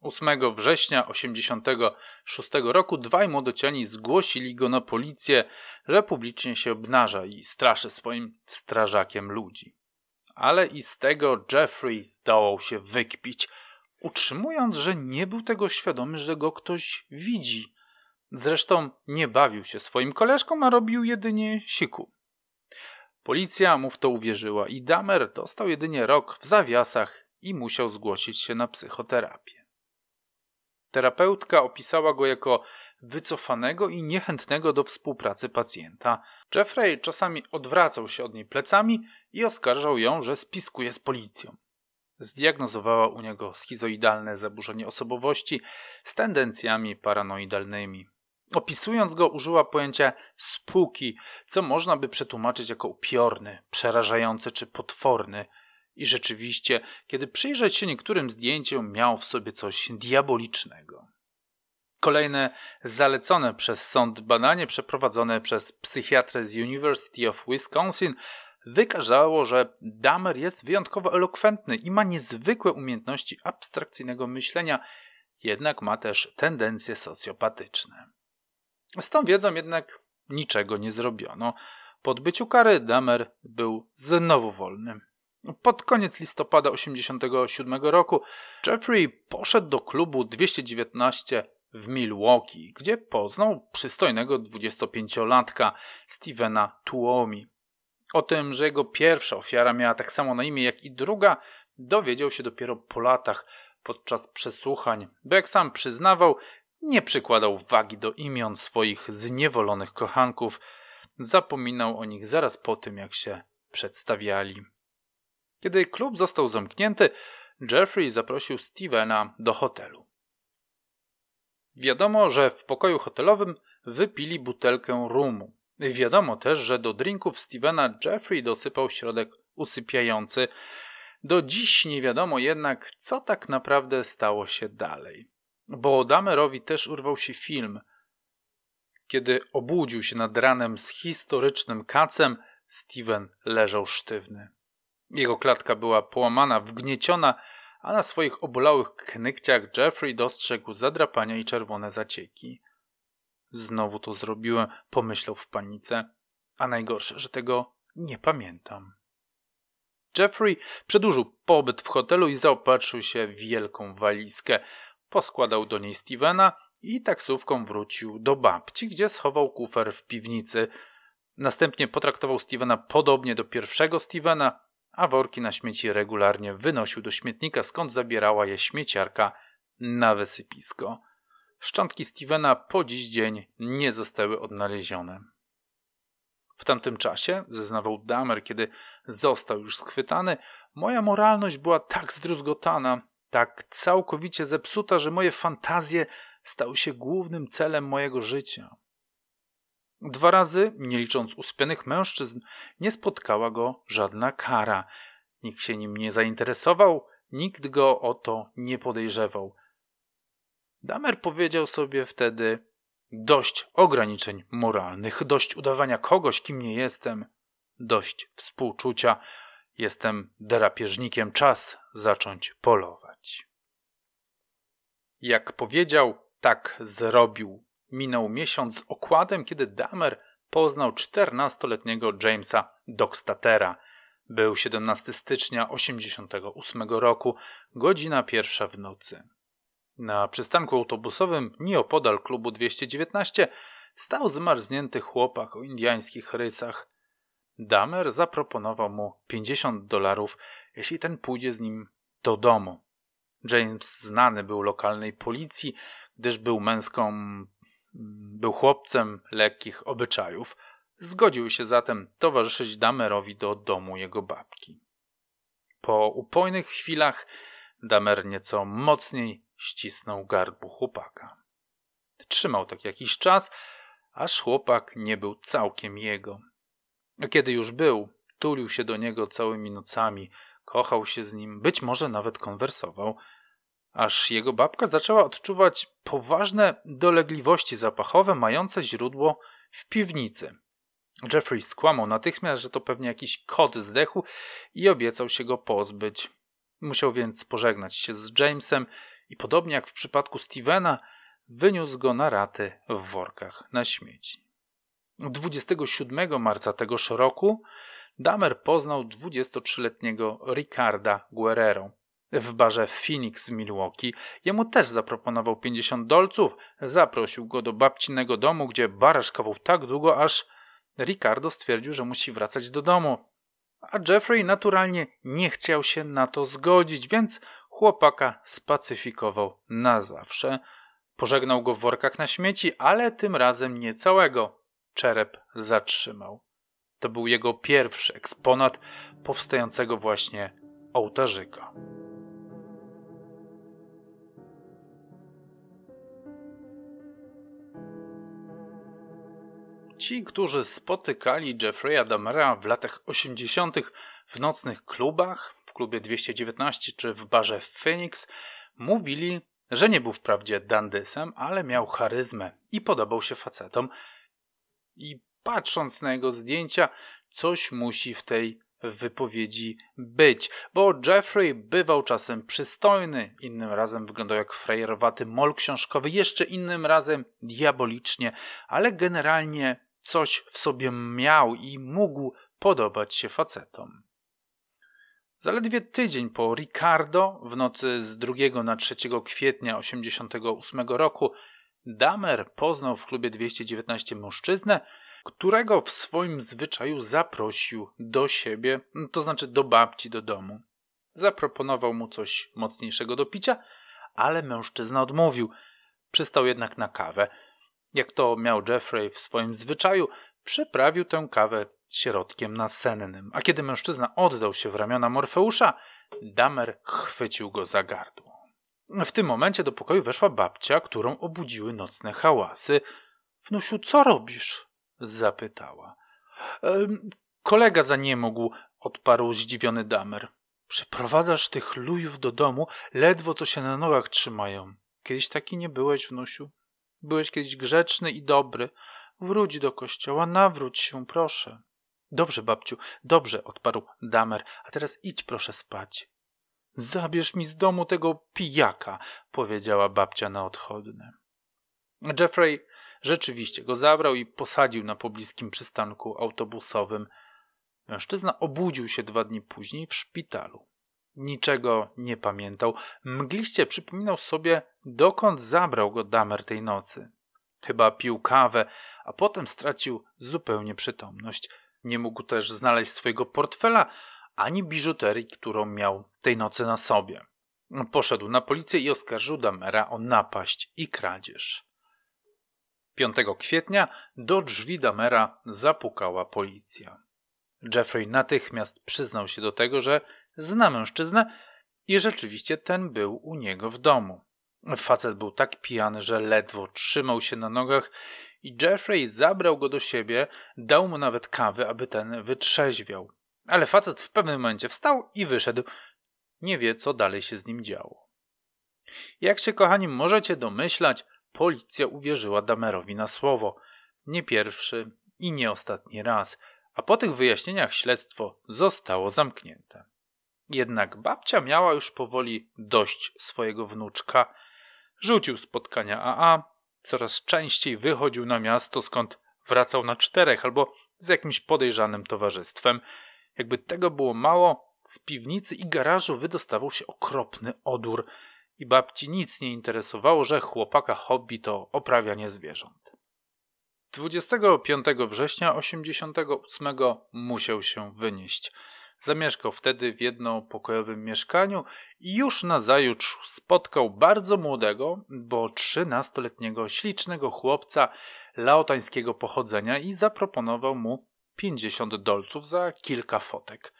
8 września 86 roku dwaj młodociani zgłosili go na policję, że publicznie się obnaża i straszy swoim strażakiem ludzi. Ale i z tego Jeffrey zdołał się wykpić, utrzymując, że nie był tego świadomy, że go ktoś widzi. Zresztą nie bawił się swoim koleżkom, a robił jedynie siku. Policja mu w to uwierzyła i Damer dostał jedynie rok w zawiasach i musiał zgłosić się na psychoterapię. Terapeutka opisała go jako wycofanego i niechętnego do współpracy pacjenta. Jeffrey czasami odwracał się od niej plecami i oskarżał ją, że spiskuje z policją. Zdiagnozowała u niego schizoidalne zaburzenie osobowości z tendencjami paranoidalnymi. Opisując go, użyła pojęcia spółki, co można by przetłumaczyć jako upiorny, przerażający czy potworny. I rzeczywiście, kiedy przyjrzeć się niektórym zdjęciom, miał w sobie coś diabolicznego. Kolejne zalecone przez sąd badanie przeprowadzone przez psychiatrę z University of Wisconsin wykazało, że Damer jest wyjątkowo elokwentny i ma niezwykłe umiejętności abstrakcyjnego myślenia, jednak ma też tendencje socjopatyczne. Z tą wiedzą jednak niczego nie zrobiono. Po odbyciu kary Damer był znowu wolny. Pod koniec listopada 1987 roku Jeffrey poszedł do klubu 219 w Milwaukee, gdzie poznał przystojnego 25-latka Stevena Tuomi. O tym, że jego pierwsza ofiara miała tak samo na imię jak i druga, dowiedział się dopiero po latach podczas przesłuchań, bo jak sam przyznawał, nie przykładał wagi do imion swoich zniewolonych kochanków, zapominał o nich zaraz po tym, jak się przedstawiali. Kiedy klub został zamknięty, Jeffrey zaprosił Stevena do hotelu. Wiadomo, że w pokoju hotelowym wypili butelkę rumu. Wiadomo też, że do drinków Stevena Jeffrey dosypał środek usypiający. Do dziś nie wiadomo jednak, co tak naprawdę stało się dalej. Bo Damerowi też urwał się film. Kiedy obudził się nad ranem z historycznym kacem, Steven leżał sztywny. Jego klatka była połamana, wgnieciona, a na swoich obolałych knykciach Jeffrey dostrzegł zadrapania i czerwone zacieki. Znowu to zrobiłem, pomyślał w panice, a najgorsze, że tego nie pamiętam. Jeffrey przedłużył pobyt w hotelu i zaopatrzył się w wielką walizkę poskładał do niej Stevena i taksówką wrócił do babci, gdzie schował kufer w piwnicy. Następnie potraktował Stevena podobnie do pierwszego Stevena, a worki na śmieci regularnie wynosił do śmietnika, skąd zabierała je śmieciarka na wysypisko. Szczątki Stevena po dziś dzień nie zostały odnalezione. W tamtym czasie, zeznawał Damer, kiedy został już schwytany, moja moralność była tak zdruzgotana, tak całkowicie zepsuta, że moje fantazje stały się głównym celem mojego życia. Dwa razy, nie licząc uspianych mężczyzn, nie spotkała go żadna kara. Nikt się nim nie zainteresował, nikt go o to nie podejrzewał. Damer powiedział sobie wtedy: Dość ograniczeń moralnych, dość udawania kogoś, kim nie jestem, dość współczucia, Jestem drapieżnikiem, czas zacząć polować. Jak powiedział, tak zrobił. Minął miesiąc z okładem, kiedy Damer poznał 14-letniego Jamesa Dockstatera. Był 17 stycznia 88 roku, godzina pierwsza w nocy. Na przystanku autobusowym nieopodal klubu 219 stał zmarznięty chłopak o indiańskich rysach. Damer zaproponował mu 50 dolarów, jeśli ten pójdzie z nim do domu. James znany był lokalnej policji, gdyż był męską, był chłopcem lekkich obyczajów. Zgodził się zatem towarzyszyć Damerowi do domu jego babki. Po upojnych chwilach Damer nieco mocniej ścisnął garbu chłopaka. Trzymał tak jakiś czas, aż chłopak nie był całkiem jego. Kiedy już był, tulił się do niego całymi nocami, kochał się z nim, być może nawet konwersował, aż jego babka zaczęła odczuwać poważne dolegliwości zapachowe mające źródło w piwnicy. Jeffrey skłamał natychmiast, że to pewnie jakiś kot zdechł i obiecał się go pozbyć. Musiał więc pożegnać się z Jamesem i podobnie jak w przypadku Stevena, wyniósł go na raty w workach na śmieci. 27 marca tegoż roku Damer poznał 23-letniego Ricarda Guerrero w barze Phoenix w Milwaukee. Jemu też zaproponował 50 dolców, zaprosił go do babcinnego domu, gdzie baraszkował tak długo, aż Ricardo stwierdził, że musi wracać do domu. A Jeffrey naturalnie nie chciał się na to zgodzić, więc chłopaka spacyfikował na zawsze. Pożegnał go w workach na śmieci, ale tym razem nie całego czerep zatrzymał. To był jego pierwszy eksponat powstającego właśnie ołtarzyka. Ci, którzy spotykali Jeffrey'a Damera w latach 80. w nocnych klubach, w klubie 219 czy w barze Phoenix, mówili, że nie był wprawdzie dandysem, ale miał charyzmę i podobał się facetom, i patrząc na jego zdjęcia, coś musi w tej wypowiedzi być, bo Jeffrey bywał czasem przystojny, innym razem wyglądał jak frajerowaty mol książkowy, jeszcze innym razem diabolicznie, ale generalnie coś w sobie miał i mógł podobać się facetom. Zaledwie tydzień po Ricardo, w nocy z 2 na 3 kwietnia 1988 roku, Damer poznał w klubie 219 mężczyznę, którego w swoim zwyczaju zaprosił do siebie, to znaczy do babci do domu. Zaproponował mu coś mocniejszego do picia, ale mężczyzna odmówił. Przystał jednak na kawę. Jak to miał Jeffrey w swoim zwyczaju, przyprawił tę kawę środkiem nasennym, a kiedy mężczyzna oddał się w ramiona Morfeusza, Damer chwycił go za gardło. W tym momencie do pokoju weszła babcia, którą obudziły nocne hałasy. Wnusiu, co robisz? zapytała. Ehm, kolega zaniemógł, odparł zdziwiony damer. Przyprowadzasz tych lujów do domu, ledwo co się na nogach trzymają. Kiedyś taki nie byłeś, wnusiu. Byłeś kiedyś grzeczny i dobry. Wróć do kościoła, nawróć się, proszę. Dobrze, babciu, dobrze, odparł damer, a teraz idź proszę spać. Zabierz mi z domu tego pijaka, powiedziała babcia na odchodne. Jeffrey rzeczywiście go zabrał i posadził na pobliskim przystanku autobusowym. Mężczyzna obudził się dwa dni później w szpitalu. Niczego nie pamiętał. Mgliście przypominał sobie, dokąd zabrał go damer tej nocy. Chyba pił kawę, a potem stracił zupełnie przytomność. Nie mógł też znaleźć swojego portfela, ani biżuterii, którą miał tej nocy na sobie. Poszedł na policję i oskarżył Damera o napaść i kradzież. 5 kwietnia do drzwi Damera zapukała policja. Jeffrey natychmiast przyznał się do tego, że zna mężczyznę i rzeczywiście ten był u niego w domu. Facet był tak pijany, że ledwo trzymał się na nogach i Jeffrey zabrał go do siebie, dał mu nawet kawy, aby ten wytrzeźwiał. Ale facet w pewnym momencie wstał i wyszedł. Nie wie, co dalej się z nim działo. Jak się, kochani, możecie domyślać, policja uwierzyła Damerowi na słowo. Nie pierwszy i nie ostatni raz, a po tych wyjaśnieniach śledztwo zostało zamknięte. Jednak babcia miała już powoli dość swojego wnuczka. Rzucił spotkania AA, coraz częściej wychodził na miasto, skąd wracał na czterech albo z jakimś podejrzanym towarzystwem, jakby tego było mało, z piwnicy i garażu wydostawał się okropny odór i babci nic nie interesowało, że chłopaka hobby to oprawianie zwierząt. 25 września 88 musiał się wynieść. Zamieszkał wtedy w jednopokojowym mieszkaniu i już na zajutrz spotkał bardzo młodego, bo trzynastoletniego ślicznego chłopca laotańskiego pochodzenia i zaproponował mu 50 dolców za kilka fotek.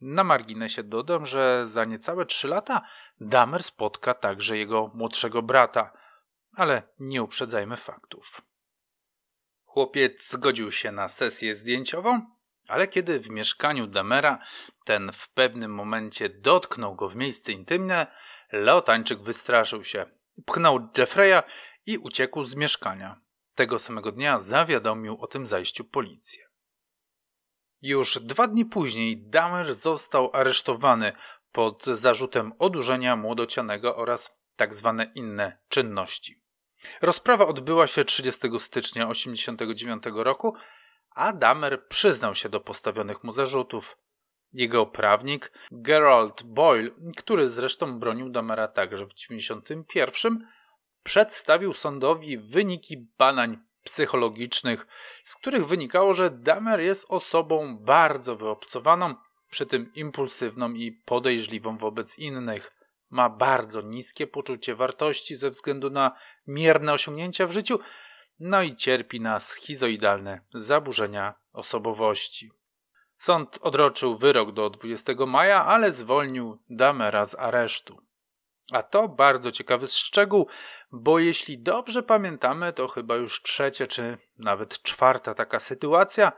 Na marginesie dodam, że za niecałe 3 lata Damer spotka także jego młodszego brata, ale nie uprzedzajmy faktów. Chłopiec zgodził się na sesję zdjęciową, ale kiedy w mieszkaniu Damera ten w pewnym momencie dotknął go w miejsce intymne, Leotańczyk wystraszył się, pchnął Jeffreya i uciekł z mieszkania. Tego samego dnia zawiadomił o tym zajściu policję. Już dwa dni później Damer został aresztowany pod zarzutem odurzenia młodocianego oraz tzw. Tak inne czynności. Rozprawa odbyła się 30 stycznia 1989 roku, a Damer przyznał się do postawionych mu zarzutów. Jego prawnik Gerald Boyle, który zresztą bronił Damera także w 1991, przedstawił sądowi wyniki badań psychologicznych, z których wynikało, że Damer jest osobą bardzo wyobcowaną, przy tym impulsywną i podejrzliwą wobec innych. Ma bardzo niskie poczucie wartości ze względu na mierne osiągnięcia w życiu, no i cierpi na schizoidalne zaburzenia osobowości. Sąd odroczył wyrok do 20 maja, ale zwolnił Damera z aresztu. A to bardzo ciekawy szczegół, bo jeśli dobrze pamiętamy, to chyba już trzecia czy nawet czwarta taka sytuacja,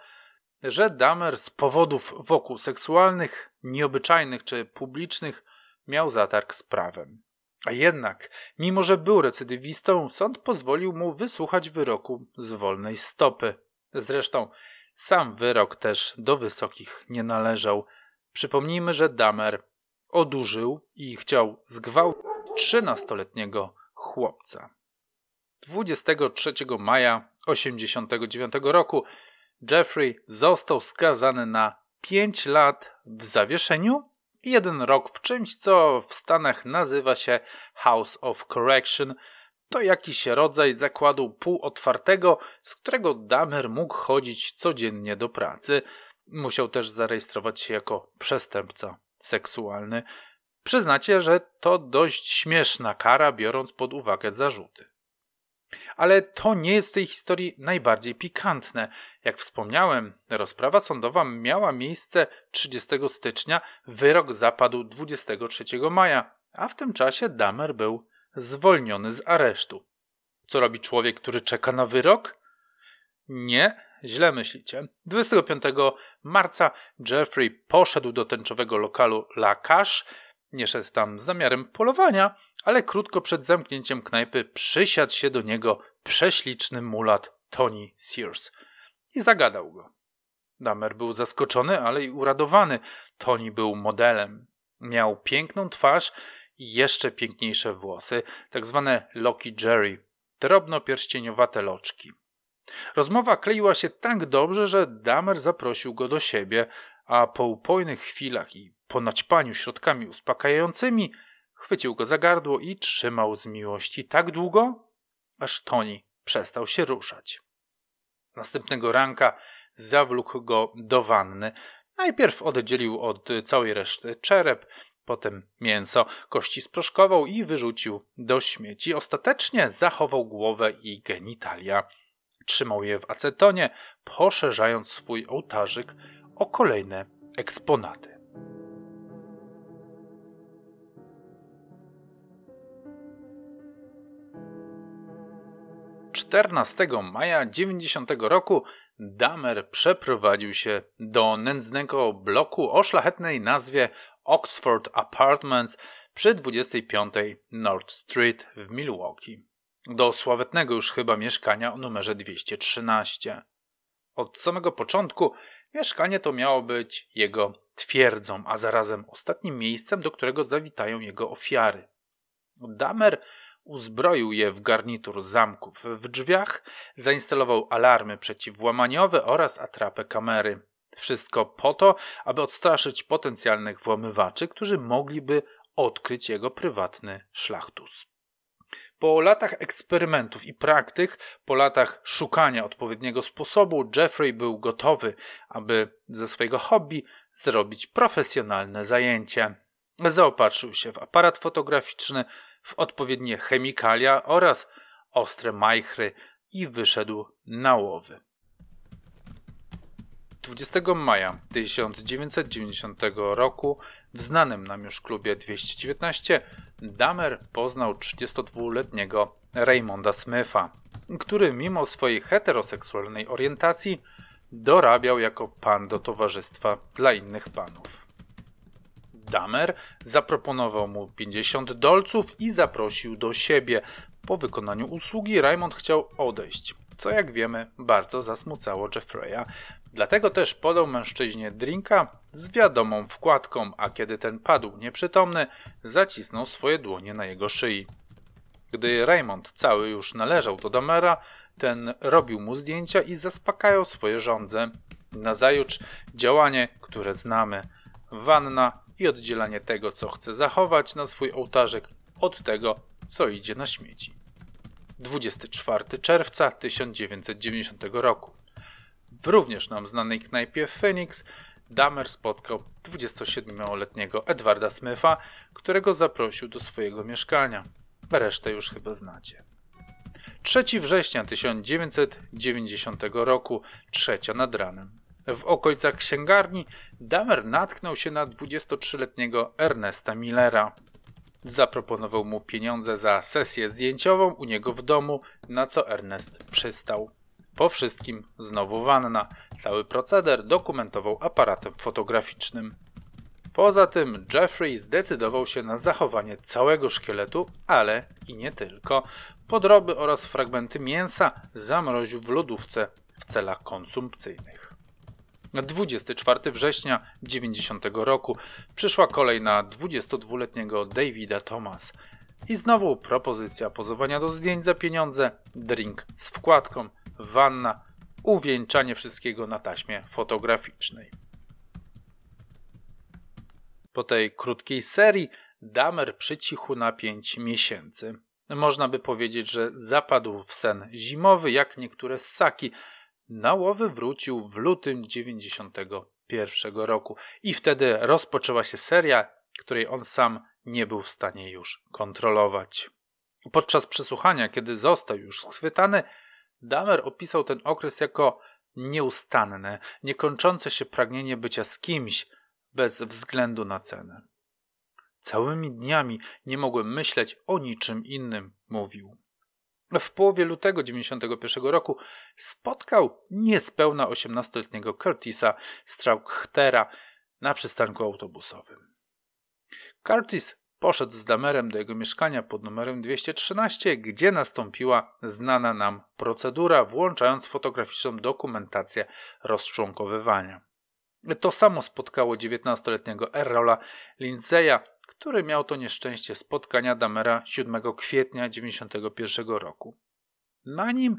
że Damer z powodów wokół seksualnych, nieobyczajnych czy publicznych miał zatarg z prawem. A jednak, mimo że był recydywistą, sąd pozwolił mu wysłuchać wyroku z wolnej stopy. Zresztą sam wyrok też do wysokich nie należał. Przypomnijmy, że Damer odurzył i chciał zgwałcić 13-letniego chłopca. 23 maja 1989 roku Jeffrey został skazany na 5 lat w zawieszeniu i 1 rok w czymś, co w Stanach nazywa się House of Correction. To jakiś rodzaj zakładu półotwartego, z którego Damer mógł chodzić codziennie do pracy. Musiał też zarejestrować się jako przestępca seksualny, przyznacie, że to dość śmieszna kara, biorąc pod uwagę zarzuty. Ale to nie jest w tej historii najbardziej pikantne. Jak wspomniałem, rozprawa sądowa miała miejsce 30 stycznia, wyrok zapadł 23 maja, a w tym czasie Damer był zwolniony z aresztu. Co robi człowiek, który czeka na wyrok? Nie, Źle myślicie. 25 marca Jeffrey poszedł do tęczowego lokalu La Cache. Nie szedł tam z zamiarem polowania, ale krótko przed zamknięciem knajpy przysiadł się do niego prześliczny mulat Tony Sears i zagadał go. Damer był zaskoczony, ale i uradowany. Tony był modelem. Miał piękną twarz i jeszcze piękniejsze włosy, tak zwane Loki Jerry, drobno pierścieniowate loczki. Rozmowa kleiła się tak dobrze, że Damer zaprosił go do siebie, a po upojnych chwilach i po naćpaniu środkami uspokajającymi, chwycił go za gardło i trzymał z miłości tak długo, aż Toni przestał się ruszać. Następnego ranka zawlókł go do wanny. Najpierw oddzielił od całej reszty czerep, potem mięso, kości sproszkował i wyrzucił do śmieci. Ostatecznie zachował głowę i genitalia trzymał je w acetonie, poszerzając swój ołtarzyk o kolejne eksponaty. Czternastego maja 90 roku Damer przeprowadził się do nędznego bloku o szlachetnej nazwie Oxford Apartments przy 25 North Street w Milwaukee do sławetnego już chyba mieszkania o numerze 213. Od samego początku mieszkanie to miało być jego twierdzą, a zarazem ostatnim miejscem, do którego zawitają jego ofiary. Damer uzbroił je w garnitur zamków w drzwiach, zainstalował alarmy przeciwwłamaniowe oraz atrapę kamery. Wszystko po to, aby odstraszyć potencjalnych włamywaczy, którzy mogliby odkryć jego prywatny szlachtus. Po latach eksperymentów i praktyk, po latach szukania odpowiedniego sposobu, Jeffrey był gotowy, aby ze swojego hobby zrobić profesjonalne zajęcie. Zaopatrzył się w aparat fotograficzny, w odpowiednie chemikalia oraz ostre majchry i wyszedł na łowy. 20 maja 1990 roku w znanym nam już klubie 219 Damer poznał 32-letniego Raymonda Smitha, który mimo swojej heteroseksualnej orientacji dorabiał jako pan do towarzystwa dla innych panów. Damer zaproponował mu 50 dolców i zaprosił do siebie. Po wykonaniu usługi Raymond chciał odejść, co jak wiemy bardzo zasmucało Jeffreya, Dlatego też podał mężczyźnie drinka z wiadomą wkładką, a kiedy ten padł nieprzytomny, zacisnął swoje dłonie na jego szyi. Gdy Raymond cały już należał do Damera, ten robił mu zdjęcia i zaspokajał swoje żądze. Nazajutrz działanie, które znamy, wanna i oddzielanie tego, co chce zachować na swój ołtarzek od tego, co idzie na śmieci. 24 czerwca 1990 roku. W również nam znanej knajpie Phoenix Damer spotkał 27-letniego Edwarda Smitha, którego zaprosił do swojego mieszkania. Resztę już chyba znacie. 3 września 1990 roku, trzecia nad ranem. W okolicach księgarni Damer natknął się na 23-letniego Ernesta Millera. Zaproponował mu pieniądze za sesję zdjęciową u niego w domu, na co Ernest przystał. Po wszystkim znowu wanna. Cały proceder dokumentował aparatem fotograficznym. Poza tym Jeffrey zdecydował się na zachowanie całego szkieletu, ale i nie tylko. Podroby oraz fragmenty mięsa zamroził w lodówce w celach konsumpcyjnych. 24 września 90 roku przyszła kolej na 22-letniego Davida Thomas. I znowu propozycja pozowania do zdjęć za pieniądze, drink z wkładką wanna, uwieńczanie wszystkiego na taśmie fotograficznej. Po tej krótkiej serii Damer przycichł na 5 miesięcy. Można by powiedzieć, że zapadł w sen zimowy, jak niektóre ssaki. Na łowy wrócił w lutym 91 roku i wtedy rozpoczęła się seria, której on sam nie był w stanie już kontrolować. Podczas przesłuchania, kiedy został już schwytany, Damer opisał ten okres jako nieustanne, niekończące się pragnienie bycia z kimś, bez względu na cenę. Całymi dniami nie mogłem myśleć o niczym innym, mówił. W połowie lutego 91 roku spotkał niespełna 18-letniego Curtisa Strauchtera na przystanku autobusowym. Curtis Poszedł z Damerem do jego mieszkania pod numerem 213, gdzie nastąpiła znana nam procedura, włączając fotograficzną dokumentację rozczłonkowywania. To samo spotkało 19-letniego Errola Lindseya, który miał to nieszczęście spotkania Damera 7 kwietnia 1991 roku. Na nim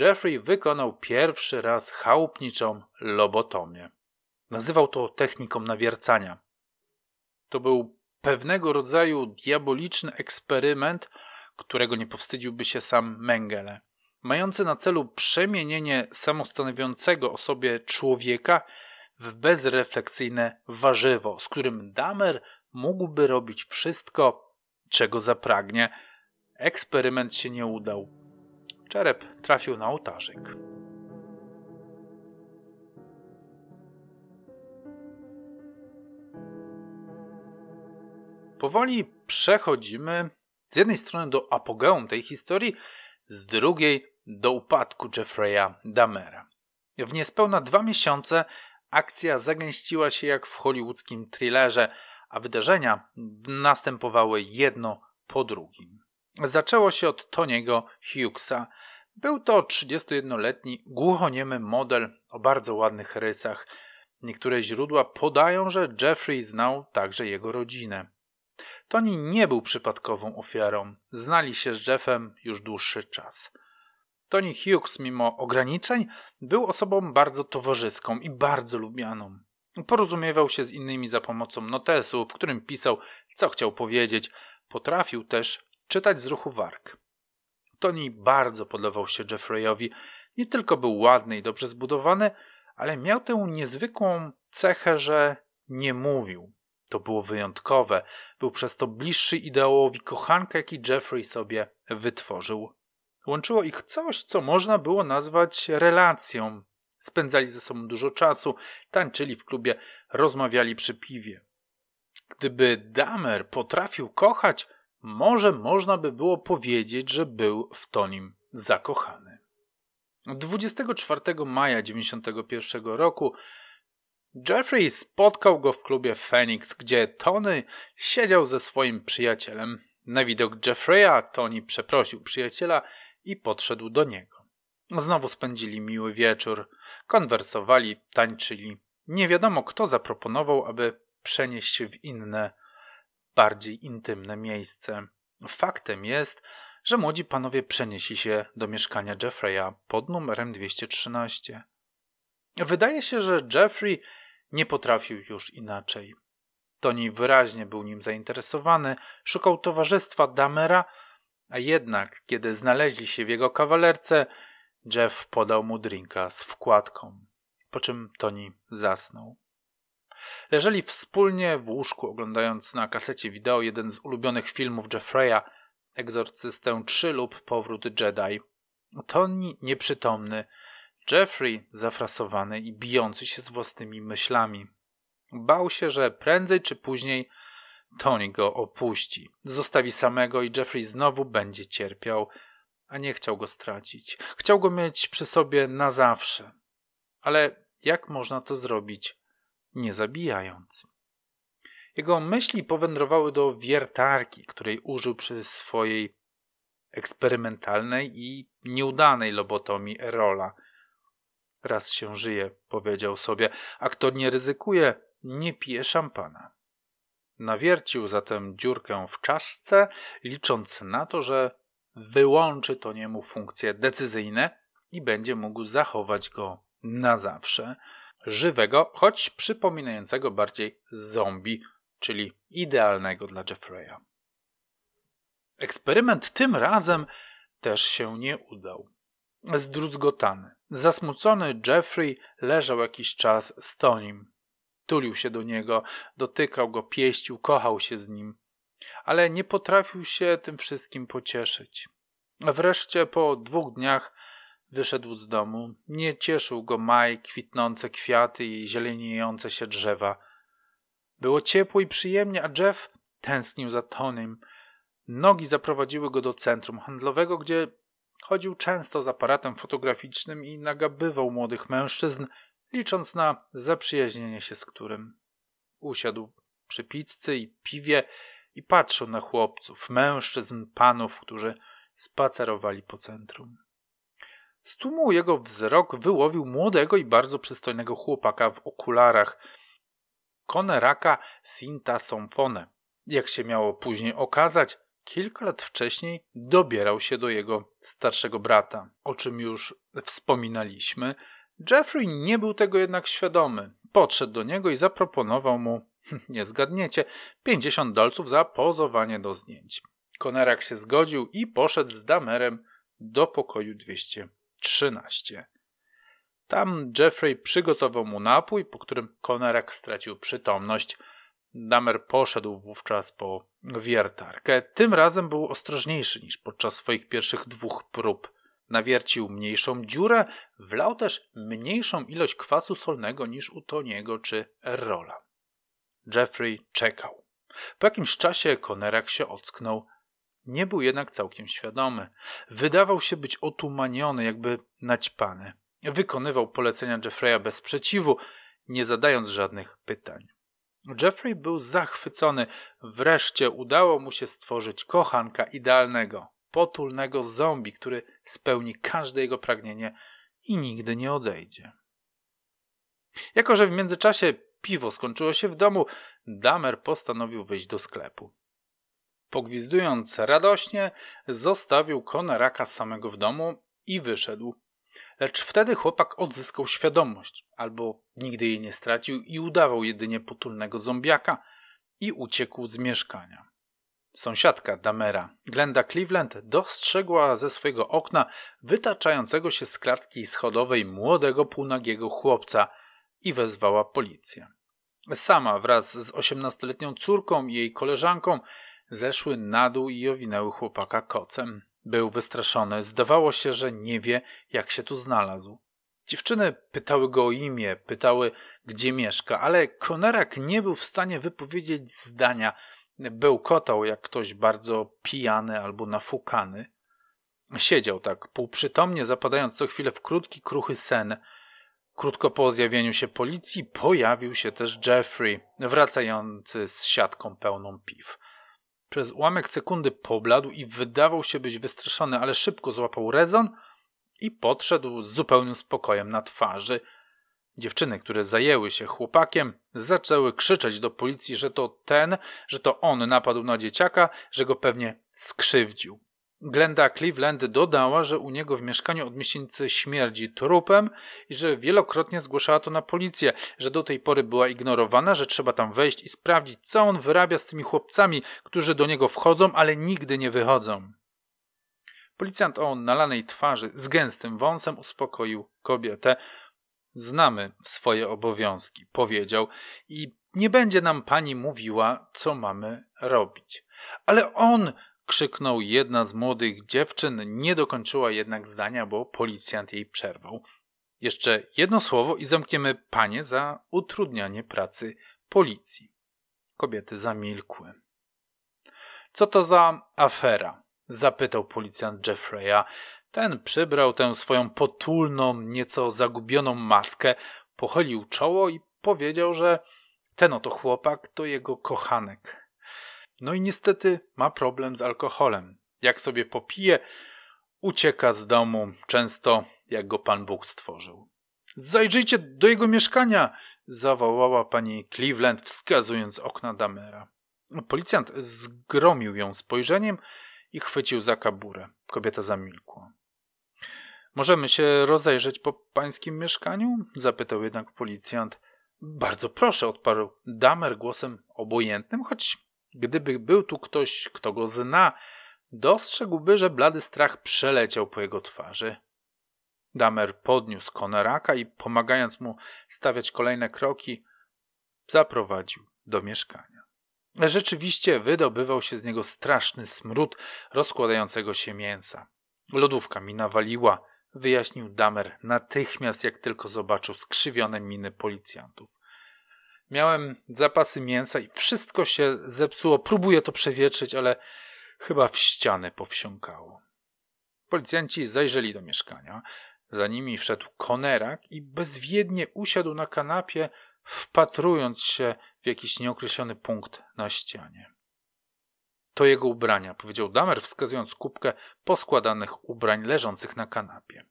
Jeffrey wykonał pierwszy raz chałupniczą lobotomię. Nazywał to techniką nawiercania. To był pewnego rodzaju diaboliczny eksperyment, którego nie powstydziłby się sam Mengele, mający na celu przemienienie samostanowiącego o sobie człowieka w bezrefleksyjne warzywo, z którym Damer mógłby robić wszystko, czego zapragnie. Eksperyment się nie udał. Czerep trafił na ołtarzyk. Powoli przechodzimy z jednej strony do apogeum tej historii, z drugiej do upadku Jeffreya Damera. W niespełna dwa miesiące akcja zagęściła się jak w hollywoodzkim thrillerze, a wydarzenia następowały jedno po drugim. Zaczęło się od Toniego Hughesa. Był to 31-letni głuchoniemy model o bardzo ładnych rysach. Niektóre źródła podają, że Jeffrey znał także jego rodzinę. Tony nie był przypadkową ofiarą. Znali się z Jeffem już dłuższy czas. Tony Hughes, mimo ograniczeń, był osobą bardzo towarzyską i bardzo lubianą. Porozumiewał się z innymi za pomocą notesu, w którym pisał, co chciał powiedzieć. Potrafił też czytać z ruchu warg. Tony bardzo podobał się Jeffreyowi. Nie tylko był ładny i dobrze zbudowany, ale miał tę niezwykłą cechę, że nie mówił. To było wyjątkowe, był przez to bliższy ideałowi kochanka, jaki Jeffrey sobie wytworzył. Łączyło ich coś, co można było nazwać relacją. Spędzali ze sobą dużo czasu, tańczyli w klubie, rozmawiali przy piwie. Gdyby Damer potrafił kochać, może można by było powiedzieć, że był w to nim zakochany. 24 maja 1991 roku Jeffrey spotkał go w klubie Phoenix, gdzie Tony siedział ze swoim przyjacielem. Na widok Jeffreya Tony przeprosił przyjaciela i podszedł do niego. Znowu spędzili miły wieczór, konwersowali, tańczyli. Nie wiadomo, kto zaproponował, aby przenieść się w inne, bardziej intymne miejsce. Faktem jest, że młodzi panowie przenieśli się do mieszkania Jeffreya pod numerem 213. Wydaje się, że Jeffrey nie potrafił już inaczej. Toni wyraźnie był nim zainteresowany, szukał towarzystwa Damera, a jednak, kiedy znaleźli się w jego kawalerce, Jeff podał mu drinka z wkładką, po czym Toni zasnął. Leżeli wspólnie w łóżku, oglądając na kasecie wideo jeden z ulubionych filmów Jeffreya, Egzorcystę 3 lub Powrót Jedi. Tony nieprzytomny, Jeffrey, zafrasowany i bijący się z własnymi myślami. Bał się, że prędzej czy później Tony go opuści. Zostawi samego i Jeffrey znowu będzie cierpiał, a nie chciał go stracić. Chciał go mieć przy sobie na zawsze. Ale jak można to zrobić, nie zabijając? Jego myśli powędrowały do wiertarki, której użył przy swojej eksperymentalnej i nieudanej lobotomii Erola – Raz się żyje, powiedział sobie, a kto nie ryzykuje, nie pije szampana. Nawiercił zatem dziurkę w czaszce, licząc na to, że wyłączy to niemu funkcje decyzyjne i będzie mógł zachować go na zawsze, żywego, choć przypominającego bardziej zombie, czyli idealnego dla Jeffreya. Eksperyment tym razem też się nie udał zdruzgotany. Zasmucony Jeffrey leżał jakiś czas z Tonim. Tulił się do niego, dotykał go, pieścił, kochał się z nim, ale nie potrafił się tym wszystkim pocieszyć. Wreszcie po dwóch dniach wyszedł z domu. Nie cieszył go maj, kwitnące kwiaty i zieleniejące się drzewa. Było ciepło i przyjemnie, a Jeff tęsknił za Tonym. Nogi zaprowadziły go do centrum handlowego, gdzie chodził często z aparatem fotograficznym i nagabywał młodych mężczyzn, licząc na zaprzyjaźnienie się z którym. Usiadł przy pizzy i piwie i patrzył na chłopców, mężczyzn, panów, którzy spacerowali po centrum. Z tłumu jego wzrok wyłowił młodego i bardzo przystojnego chłopaka w okularach, Koneraka Sinta Somfone. Jak się miało później okazać, Kilka lat wcześniej dobierał się do jego starszego brata, o czym już wspominaliśmy. Jeffrey nie był tego jednak świadomy. Podszedł do niego i zaproponował mu, hm, nie zgadniecie, 50 dolców za pozowanie do zdjęć. Konerak się zgodził i poszedł z Damerem do pokoju 213. Tam Jeffrey przygotował mu napój, po którym Konerak stracił przytomność – Damer poszedł wówczas po wiertarkę. Tym razem był ostrożniejszy niż podczas swoich pierwszych dwóch prób. Nawiercił mniejszą dziurę, wlał też mniejszą ilość kwasu solnego niż u Toniego czy Rola. Jeffrey czekał. Po jakimś czasie konerak się ocknął. Nie był jednak całkiem świadomy. Wydawał się być otumaniony, jakby naćpany. Wykonywał polecenia Jeffreya bez sprzeciwu, nie zadając żadnych pytań. Jeffrey był zachwycony. Wreszcie udało mu się stworzyć kochanka idealnego, potulnego zombie, który spełni każde jego pragnienie i nigdy nie odejdzie. Jako, że w międzyczasie piwo skończyło się w domu, Damer postanowił wyjść do sklepu. Pogwizdując radośnie, zostawił konaraka samego w domu i wyszedł. Lecz wtedy chłopak odzyskał świadomość, albo nigdy jej nie stracił i udawał jedynie potulnego zombiaka i uciekł z mieszkania. Sąsiadka Damera, Glenda Cleveland, dostrzegła ze swojego okna wytaczającego się z klatki schodowej młodego półnagiego chłopca i wezwała policję. Sama wraz z osiemnastoletnią córką i jej koleżanką zeszły na dół i owinęły chłopaka kocem. Był wystraszony, zdawało się, że nie wie, jak się tu znalazł. Dziewczyny pytały go o imię, pytały, gdzie mieszka, ale Konerak nie był w stanie wypowiedzieć zdania. Bełkotał jak ktoś bardzo pijany albo nafukany. Siedział tak półprzytomnie, zapadając co chwilę w krótki, kruchy sen. Krótko po zjawieniu się policji pojawił się też Jeffrey, wracający z siatką pełną piw. Przez ułamek sekundy pobladł i wydawał się być wystraszony, ale szybko złapał rezon i podszedł z zupełnym spokojem na twarzy. Dziewczyny, które zajęły się chłopakiem, zaczęły krzyczeć do policji, że to ten, że to on napadł na dzieciaka, że go pewnie skrzywdził. Glenda Cleveland dodała, że u niego w mieszkaniu od miesięcy śmierdzi trupem i że wielokrotnie zgłaszała to na policję, że do tej pory była ignorowana, że trzeba tam wejść i sprawdzić, co on wyrabia z tymi chłopcami, którzy do niego wchodzą, ale nigdy nie wychodzą. Policjant o nalanej twarzy z gęstym wąsem uspokoił kobietę. Znamy swoje obowiązki, powiedział, i nie będzie nam pani mówiła, co mamy robić. Ale on krzyknął jedna z młodych dziewczyn, nie dokończyła jednak zdania, bo policjant jej przerwał. Jeszcze jedno słowo i zamkniemy panie za utrudnianie pracy policji. Kobiety zamilkły. Co to za afera? zapytał policjant Jeffreya. Ten przybrał tę swoją potulną, nieco zagubioną maskę, pochylił czoło i powiedział, że ten oto chłopak to jego kochanek, no i niestety ma problem z alkoholem. Jak sobie popije, ucieka z domu, często jak go Pan Bóg stworzył. Zajrzyjcie do jego mieszkania! zawołała pani Cleveland, wskazując okna Damera. Policjant zgromił ją spojrzeniem i chwycił za kaburę. Kobieta zamilkła. Możemy się rozejrzeć po pańskim mieszkaniu? zapytał jednak policjant. Bardzo proszę, odparł Damer głosem obojętnym, choć Gdyby był tu ktoś, kto go zna, dostrzegłby, że blady strach przeleciał po jego twarzy. Damer podniósł Koneraka i pomagając mu stawiać kolejne kroki, zaprowadził do mieszkania. Rzeczywiście wydobywał się z niego straszny smród rozkładającego się mięsa. Lodówka mi nawaliła, wyjaśnił Damer natychmiast, jak tylko zobaczył skrzywione miny policjantów. Miałem zapasy mięsa i wszystko się zepsuło. Próbuję to przewietrzyć, ale chyba w ścianę powsiąkało. Policjanci zajrzeli do mieszkania. Za nimi wszedł konerak i bezwiednie usiadł na kanapie, wpatrując się w jakiś nieokreślony punkt na ścianie. To jego ubrania, powiedział Damer, wskazując kubkę poskładanych ubrań leżących na kanapie.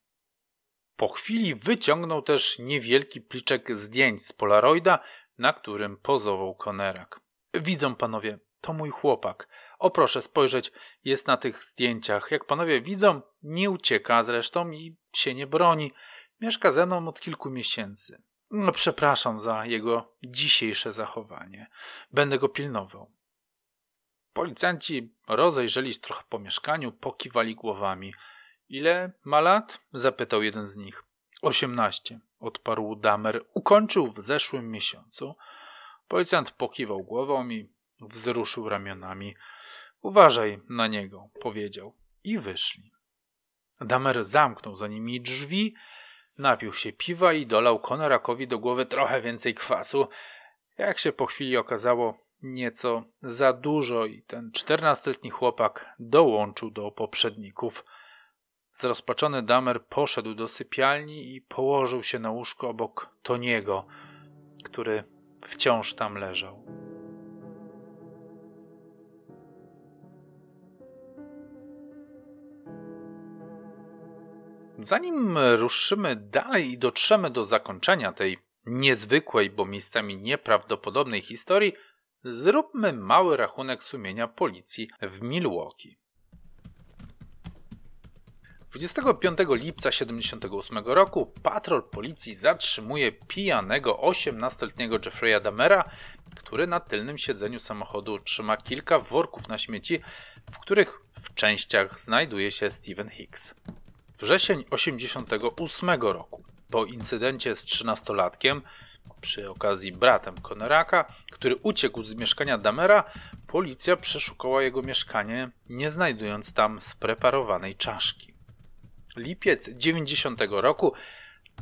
Po chwili wyciągnął też niewielki pliczek zdjęć z Polaroida, na którym pozował Konerak. Widzą panowie, to mój chłopak. O proszę spojrzeć, jest na tych zdjęciach. Jak panowie widzą, nie ucieka zresztą i się nie broni. Mieszka ze mną od kilku miesięcy. No, przepraszam za jego dzisiejsze zachowanie. Będę go pilnował. Policjanci rozejrzeli się trochę po mieszkaniu, pokiwali głowami. Ile ma lat? zapytał jeden z nich. Osiemnaście odparł Damer, ukończył w zeszłym miesiącu. Policjant pokiwał głową i wzruszył ramionami. Uważaj na niego, powiedział. I wyszli. Damer zamknął za nimi drzwi, napił się piwa i dolał Konorakowi do głowy trochę więcej kwasu. Jak się po chwili okazało, nieco za dużo i ten czternastoletni chłopak dołączył do poprzedników. Zrozpaczony Damer poszedł do sypialni i położył się na łóżko obok Toniego, który wciąż tam leżał. Zanim ruszymy dalej i dotrzemy do zakończenia tej niezwykłej, bo miejscami nieprawdopodobnej historii, zróbmy mały rachunek sumienia policji w Milwaukee. 25 lipca 1978 roku patrol policji zatrzymuje pijanego 18-letniego Jeffrey'a Damera, który na tylnym siedzeniu samochodu trzyma kilka worków na śmieci, w których w częściach znajduje się Steven Hicks. Wrzesień 1988 roku. Po incydencie z 13-latkiem, przy okazji bratem Koneraka, który uciekł z mieszkania Damera, policja przeszukała jego mieszkanie, nie znajdując tam spreparowanej czaszki. Lipiec 90 roku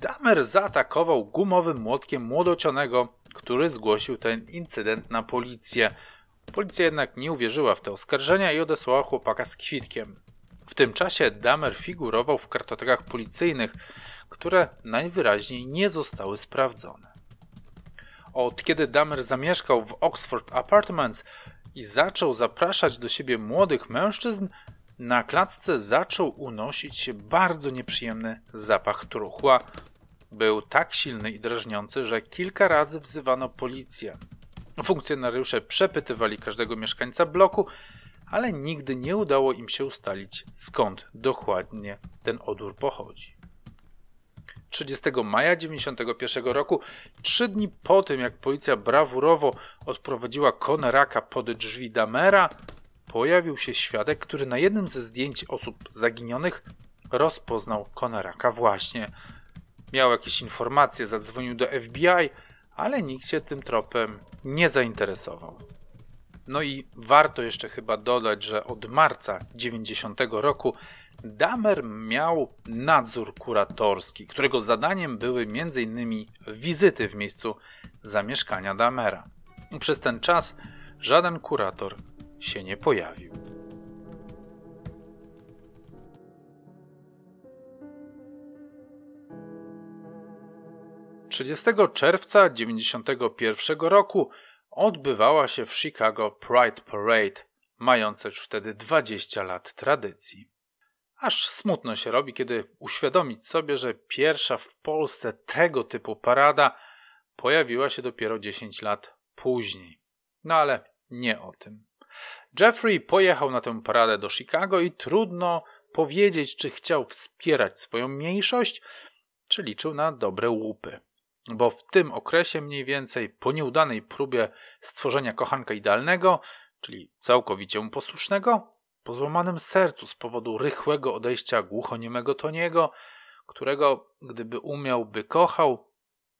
Damer zaatakował gumowym młotkiem młodocianego, który zgłosił ten incydent na policję. Policja jednak nie uwierzyła w te oskarżenia i odesłała chłopaka z kwitkiem. W tym czasie Damer figurował w kartotekach policyjnych, które najwyraźniej nie zostały sprawdzone. Od kiedy Damer zamieszkał w Oxford Apartments i zaczął zapraszać do siebie młodych mężczyzn, na klatce zaczął unosić się bardzo nieprzyjemny zapach truchła. Był tak silny i drażniący, że kilka razy wzywano policję. Funkcjonariusze przepytywali każdego mieszkańca bloku, ale nigdy nie udało im się ustalić, skąd dokładnie ten odór pochodzi. 30 maja 1991 roku, trzy dni po tym jak policja brawurowo odprowadziła Konraka pod drzwi Damera, pojawił się świadek, który na jednym ze zdjęć osób zaginionych rozpoznał Koneraka właśnie. Miał jakieś informacje, zadzwonił do FBI, ale nikt się tym tropem nie zainteresował. No i warto jeszcze chyba dodać, że od marca 90 roku Damer miał nadzór kuratorski, którego zadaniem były m.in. wizyty w miejscu zamieszkania Damera. Przez ten czas żaden kurator się nie pojawił. Trzydziestego czerwca 1991 roku odbywała się w Chicago Pride Parade, mające już wtedy 20 lat tradycji. Aż smutno się robi, kiedy uświadomić sobie, że pierwsza w Polsce tego typu parada pojawiła się dopiero 10 lat później. No ale nie o tym. Jeffrey pojechał na tę paradę do Chicago i trudno powiedzieć, czy chciał wspierać swoją mniejszość, czy liczył na dobre łupy. Bo w tym okresie mniej więcej po nieudanej próbie stworzenia kochanka idealnego, czyli całkowicie mu posłusznego, po złamanym sercu z powodu rychłego odejścia głuchoniemego Toniego, którego, gdyby umiał, by kochał,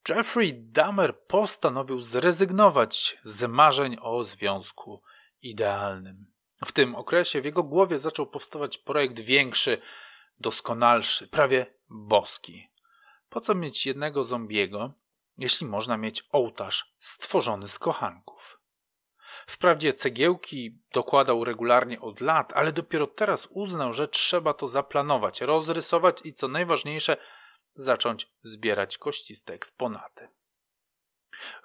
Jeffrey Dahmer postanowił zrezygnować z marzeń o związku idealnym. W tym okresie w jego głowie zaczął powstawać projekt większy, doskonalszy, prawie boski. Po co mieć jednego zombiego, jeśli można mieć ołtarz stworzony z kochanków? Wprawdzie cegiełki dokładał regularnie od lat, ale dopiero teraz uznał, że trzeba to zaplanować, rozrysować i co najważniejsze, zacząć zbierać kościste eksponaty.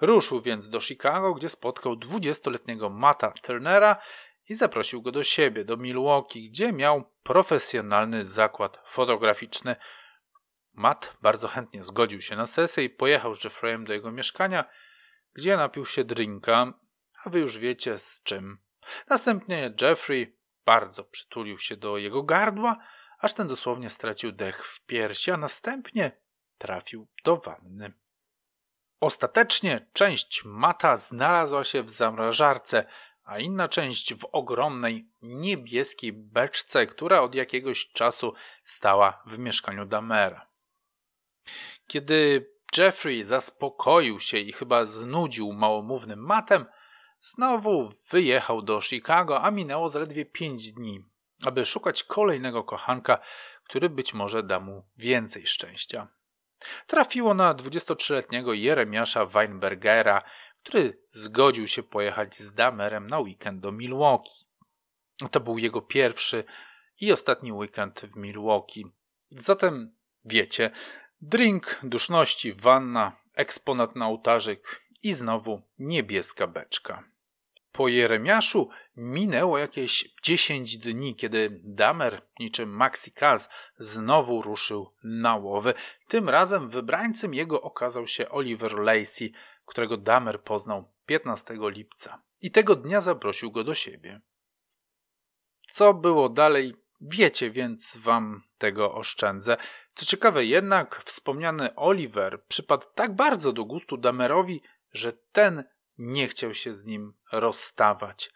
Ruszył więc do Chicago, gdzie spotkał 20-letniego Mata Turnera i zaprosił go do siebie, do Milwaukee, gdzie miał profesjonalny zakład fotograficzny. Matt bardzo chętnie zgodził się na sesję i pojechał z Jeffreyem do jego mieszkania, gdzie napił się drinka, a wy już wiecie z czym. Następnie Jeffrey bardzo przytulił się do jego gardła, aż ten dosłownie stracił dech w piersi, a następnie trafił do wanny. Ostatecznie część mata znalazła się w zamrażarce, a inna część w ogromnej niebieskiej beczce, która od jakiegoś czasu stała w mieszkaniu Damera. Kiedy Jeffrey zaspokoił się i chyba znudził małomównym matem, znowu wyjechał do Chicago, a minęło zaledwie pięć dni, aby szukać kolejnego kochanka, który być może da mu więcej szczęścia. Trafiło na 23-letniego Jeremiasza Weinbergera, który zgodził się pojechać z Damerem na weekend do Milwaukee. To był jego pierwszy i ostatni weekend w Milwaukee. Zatem wiecie, drink, duszności, wanna, eksponat na ołtarzyk i znowu niebieska beczka. Po Jeremiaszu Minęło jakieś 10 dni, kiedy Damer, niczym Maxi Kaz, znowu ruszył na łowy. Tym razem wybrańcem jego okazał się Oliver Lacey, którego Damer poznał 15 lipca. I tego dnia zaprosił go do siebie. Co było dalej, wiecie, więc wam tego oszczędzę. Co ciekawe jednak, wspomniany Oliver przypadł tak bardzo do gustu Damerowi, że ten nie chciał się z nim rozstawać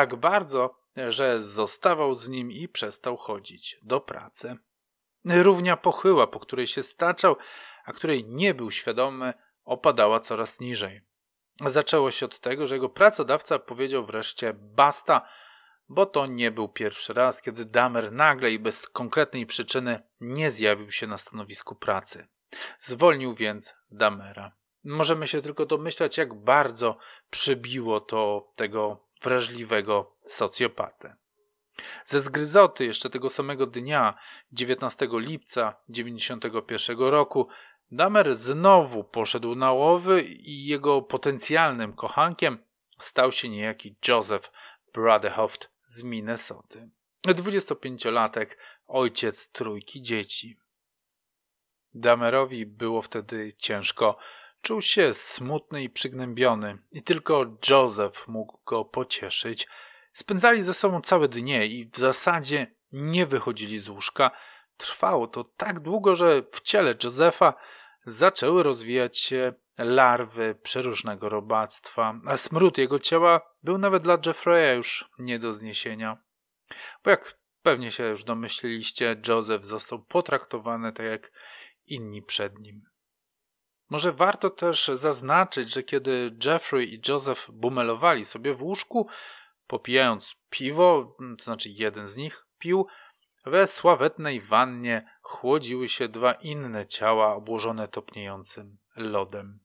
tak bardzo, że zostawał z nim i przestał chodzić do pracy. Równia pochyła, po której się staczał, a której nie był świadomy, opadała coraz niżej. Zaczęło się od tego, że jego pracodawca powiedział wreszcie basta, bo to nie był pierwszy raz, kiedy Damer nagle i bez konkretnej przyczyny nie zjawił się na stanowisku pracy. Zwolnił więc Damera. Możemy się tylko domyślać, jak bardzo przybiło to tego wrażliwego socjopatę. Ze zgryzoty jeszcze tego samego dnia, 19 lipca 1991 roku, Damer znowu poszedł na łowy i jego potencjalnym kochankiem stał się niejaki Joseph Bradehoft z Minnesoty. 25-latek, ojciec trójki dzieci. Damerowi było wtedy ciężko Czuł się smutny i przygnębiony, i tylko Joseph mógł go pocieszyć. Spędzali ze sobą całe dnie i w zasadzie nie wychodzili z łóżka. Trwało to tak długo, że w ciele Josefa zaczęły rozwijać się larwy przeróżnego robactwa, a smród jego ciała był nawet dla Jeffreya już nie do zniesienia. Bo jak pewnie się już domyśliliście, Joseph został potraktowany tak jak inni przed nim. Może warto też zaznaczyć, że kiedy Jeffrey i Joseph bumelowali sobie w łóżku, popijając piwo, to znaczy jeden z nich pił, we sławetnej wannie chłodziły się dwa inne ciała obłożone topniejącym lodem.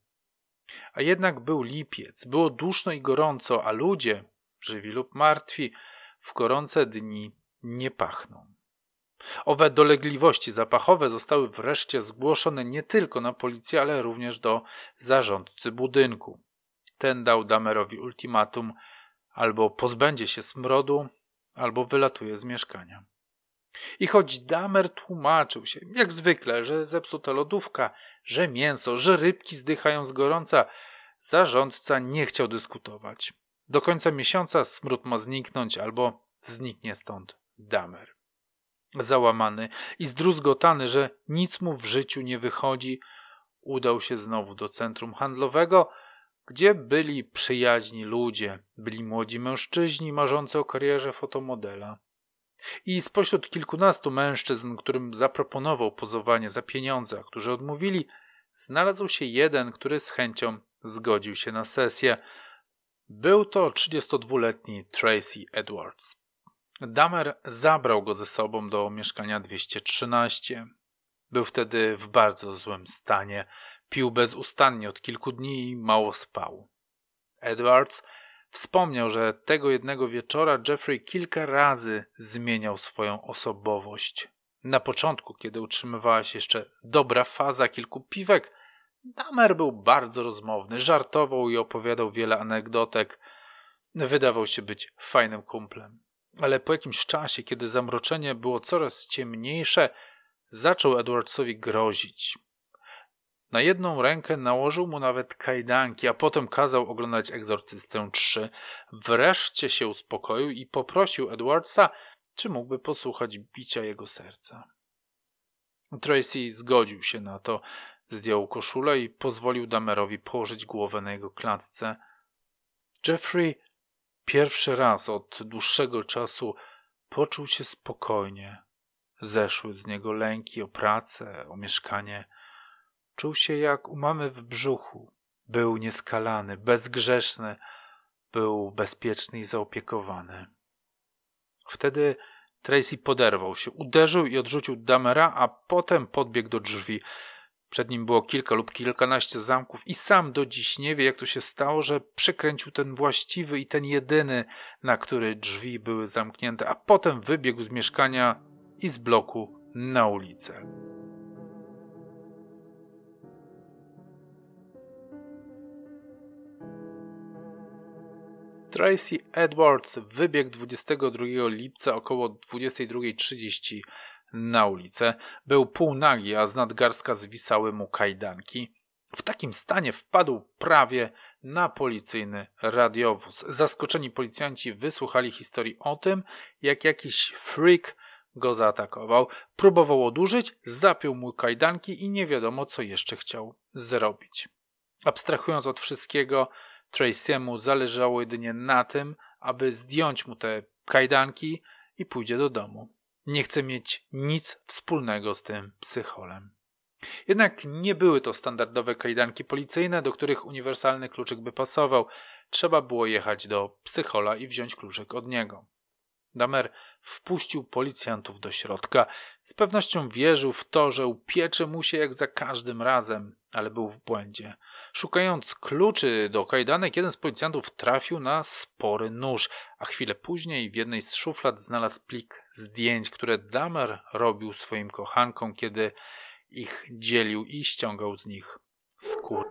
A jednak był lipiec, było duszno i gorąco, a ludzie, żywi lub martwi, w gorące dni nie pachną. Owe dolegliwości zapachowe zostały wreszcie zgłoszone nie tylko na policję, ale również do zarządcy budynku. Ten dał Damerowi ultimatum: albo pozbędzie się smrodu, albo wylatuje z mieszkania. I choć Damer tłumaczył się, jak zwykle, że zepsuta lodówka, że mięso, że rybki zdychają z gorąca, zarządca nie chciał dyskutować. Do końca miesiąca smród ma zniknąć albo zniknie stąd Damer. Załamany i zdruzgotany, że nic mu w życiu nie wychodzi, udał się znowu do centrum handlowego, gdzie byli przyjaźni ludzie, byli młodzi mężczyźni marzący o karierze fotomodela. I spośród kilkunastu mężczyzn, którym zaproponował pozowanie za pieniądze, a którzy odmówili, znalazł się jeden, który z chęcią zgodził się na sesję. Był to 32-letni Tracy Edwards. Damer zabrał go ze sobą do mieszkania 213. Był wtedy w bardzo złym stanie, pił bezustannie od kilku dni i mało spał. Edwards wspomniał, że tego jednego wieczora Jeffrey kilka razy zmieniał swoją osobowość. Na początku, kiedy utrzymywała się jeszcze dobra faza kilku piwek, Damer był bardzo rozmowny, żartował i opowiadał wiele anegdotek. Wydawał się być fajnym kumplem ale po jakimś czasie, kiedy zamroczenie było coraz ciemniejsze, zaczął Edwardsowi grozić. Na jedną rękę nałożył mu nawet kajdanki, a potem kazał oglądać Egzorcystę 3. Wreszcie się uspokoił i poprosił Edwardsa, czy mógłby posłuchać bicia jego serca. Tracy zgodził się na to, zdjął koszulę i pozwolił Damerowi położyć głowę na jego klatce. Jeffrey Pierwszy raz od dłuższego czasu poczuł się spokojnie. Zeszły z niego lęki o pracę, o mieszkanie. Czuł się jak u mamy w brzuchu. Był nieskalany, bezgrzeszny, był bezpieczny i zaopiekowany. Wtedy Tracy poderwał się, uderzył i odrzucił Damera, a potem podbiegł do drzwi. Przed nim było kilka lub kilkanaście zamków i sam do dziś nie wie, jak to się stało, że przekręcił ten właściwy i ten jedyny, na który drzwi były zamknięte, a potem wybiegł z mieszkania i z bloku na ulicę. Tracy Edwards wybiegł 22 lipca około 22.30 na ulicę. Był półnagi, a z nadgarstka zwisały mu kajdanki. W takim stanie wpadł prawie na policyjny radiowóz. Zaskoczeni policjanci wysłuchali historii o tym, jak jakiś freak go zaatakował, próbował odurzyć, zapił mu kajdanki i nie wiadomo, co jeszcze chciał zrobić. Abstrahując od wszystkiego, Tracy'emu zależało jedynie na tym, aby zdjąć mu te kajdanki i pójdzie do domu. Nie chcę mieć nic wspólnego z tym psycholem. Jednak nie były to standardowe kajdanki policyjne, do których uniwersalny kluczyk by pasował. Trzeba było jechać do psychola i wziąć kluczyk od niego. Damer wpuścił policjantów do środka. Z pewnością wierzył w to, że upiecze mu się jak za każdym razem, ale był w błędzie. Szukając kluczy do kajdanek, jeden z policjantów trafił na spory nóż, a chwilę później w jednej z szuflad znalazł plik zdjęć, które Damer robił swoim kochankom, kiedy ich dzielił i ściągał z nich skórę.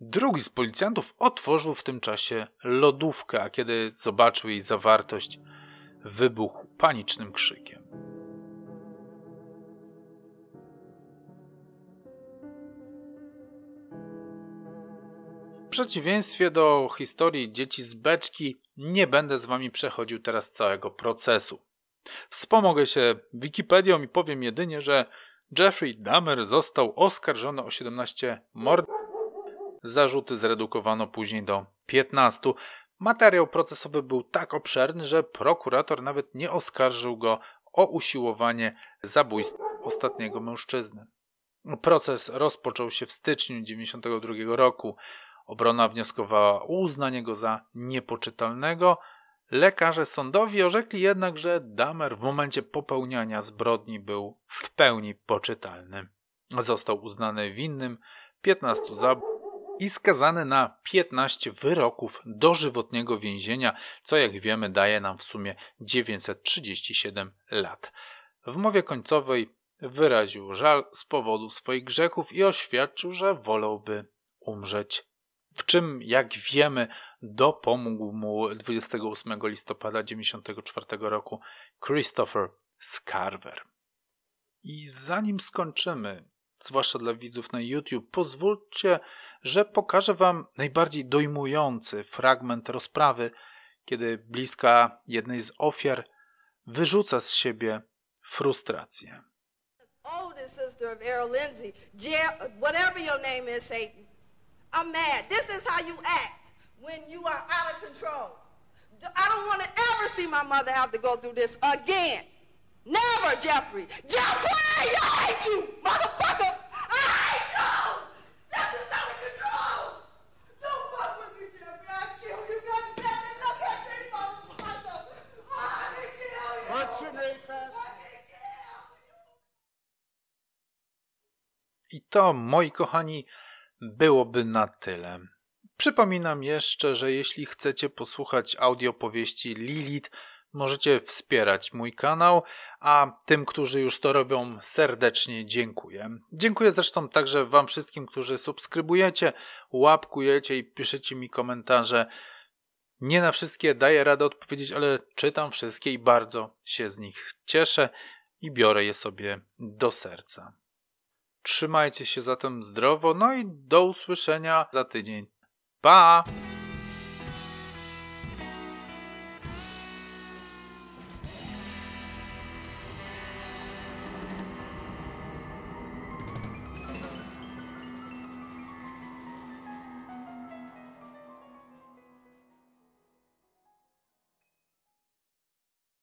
Drugi z policjantów otworzył w tym czasie lodówkę, a kiedy zobaczył jej zawartość, wybuchł panicznym krzykiem. przeciwieństwie do historii dzieci z beczki, nie będę z wami przechodził teraz całego procesu. Wspomogę się Wikipedią i powiem jedynie, że Jeffrey Dahmer został oskarżony o 17 mord. Zarzuty zredukowano później do 15. Materiał procesowy był tak obszerny, że prokurator nawet nie oskarżył go o usiłowanie zabójstwa ostatniego mężczyzny. Proces rozpoczął się w styczniu 1992 roku. Obrona wnioskowała o uznanie go za niepoczytalnego. Lekarze sądowi orzekli jednak, że Damer w momencie popełniania zbrodni był w pełni poczytalny. Został uznany winnym 15 zabójstw i skazany na 15 wyroków dożywotniego więzienia, co jak wiemy daje nam w sumie 937 lat. W mowie końcowej wyraził żal z powodu swoich grzechów i oświadczył, że wolałby umrzeć w czym, jak wiemy, dopomógł mu 28 listopada 1994 roku Christopher Scarver. I zanim skończymy, zwłaszcza dla widzów na YouTube, pozwólcie, że pokażę Wam najbardziej dojmujący fragment rozprawy, kiedy bliska jednej z ofiar wyrzuca z siebie frustrację. Oldest sister of Errol Lindsay, whatever your name is, Satan. I'm mad. This is how you act when you are out of control. I don't want to ever see my mother have to go through this again. Never, Jeffrey. Jeffrey, I hate you, motherfucker. I hate you. is out of control. Don't fuck with me, Jeffrey. I will kill you. God damn it. Look at me, motherfucker. I kill you. What's Punch him, I to, moi kochani, byłoby na tyle. Przypominam jeszcze, że jeśli chcecie posłuchać audiopowieści Lilith, możecie wspierać mój kanał, a tym, którzy już to robią, serdecznie dziękuję. Dziękuję zresztą także Wam wszystkim, którzy subskrybujecie, łapkujecie i piszecie mi komentarze. Nie na wszystkie daję radę odpowiedzieć, ale czytam wszystkie i bardzo się z nich cieszę i biorę je sobie do serca. Trzymajcie się zatem zdrowo, no i do usłyszenia za tydzień. Pa!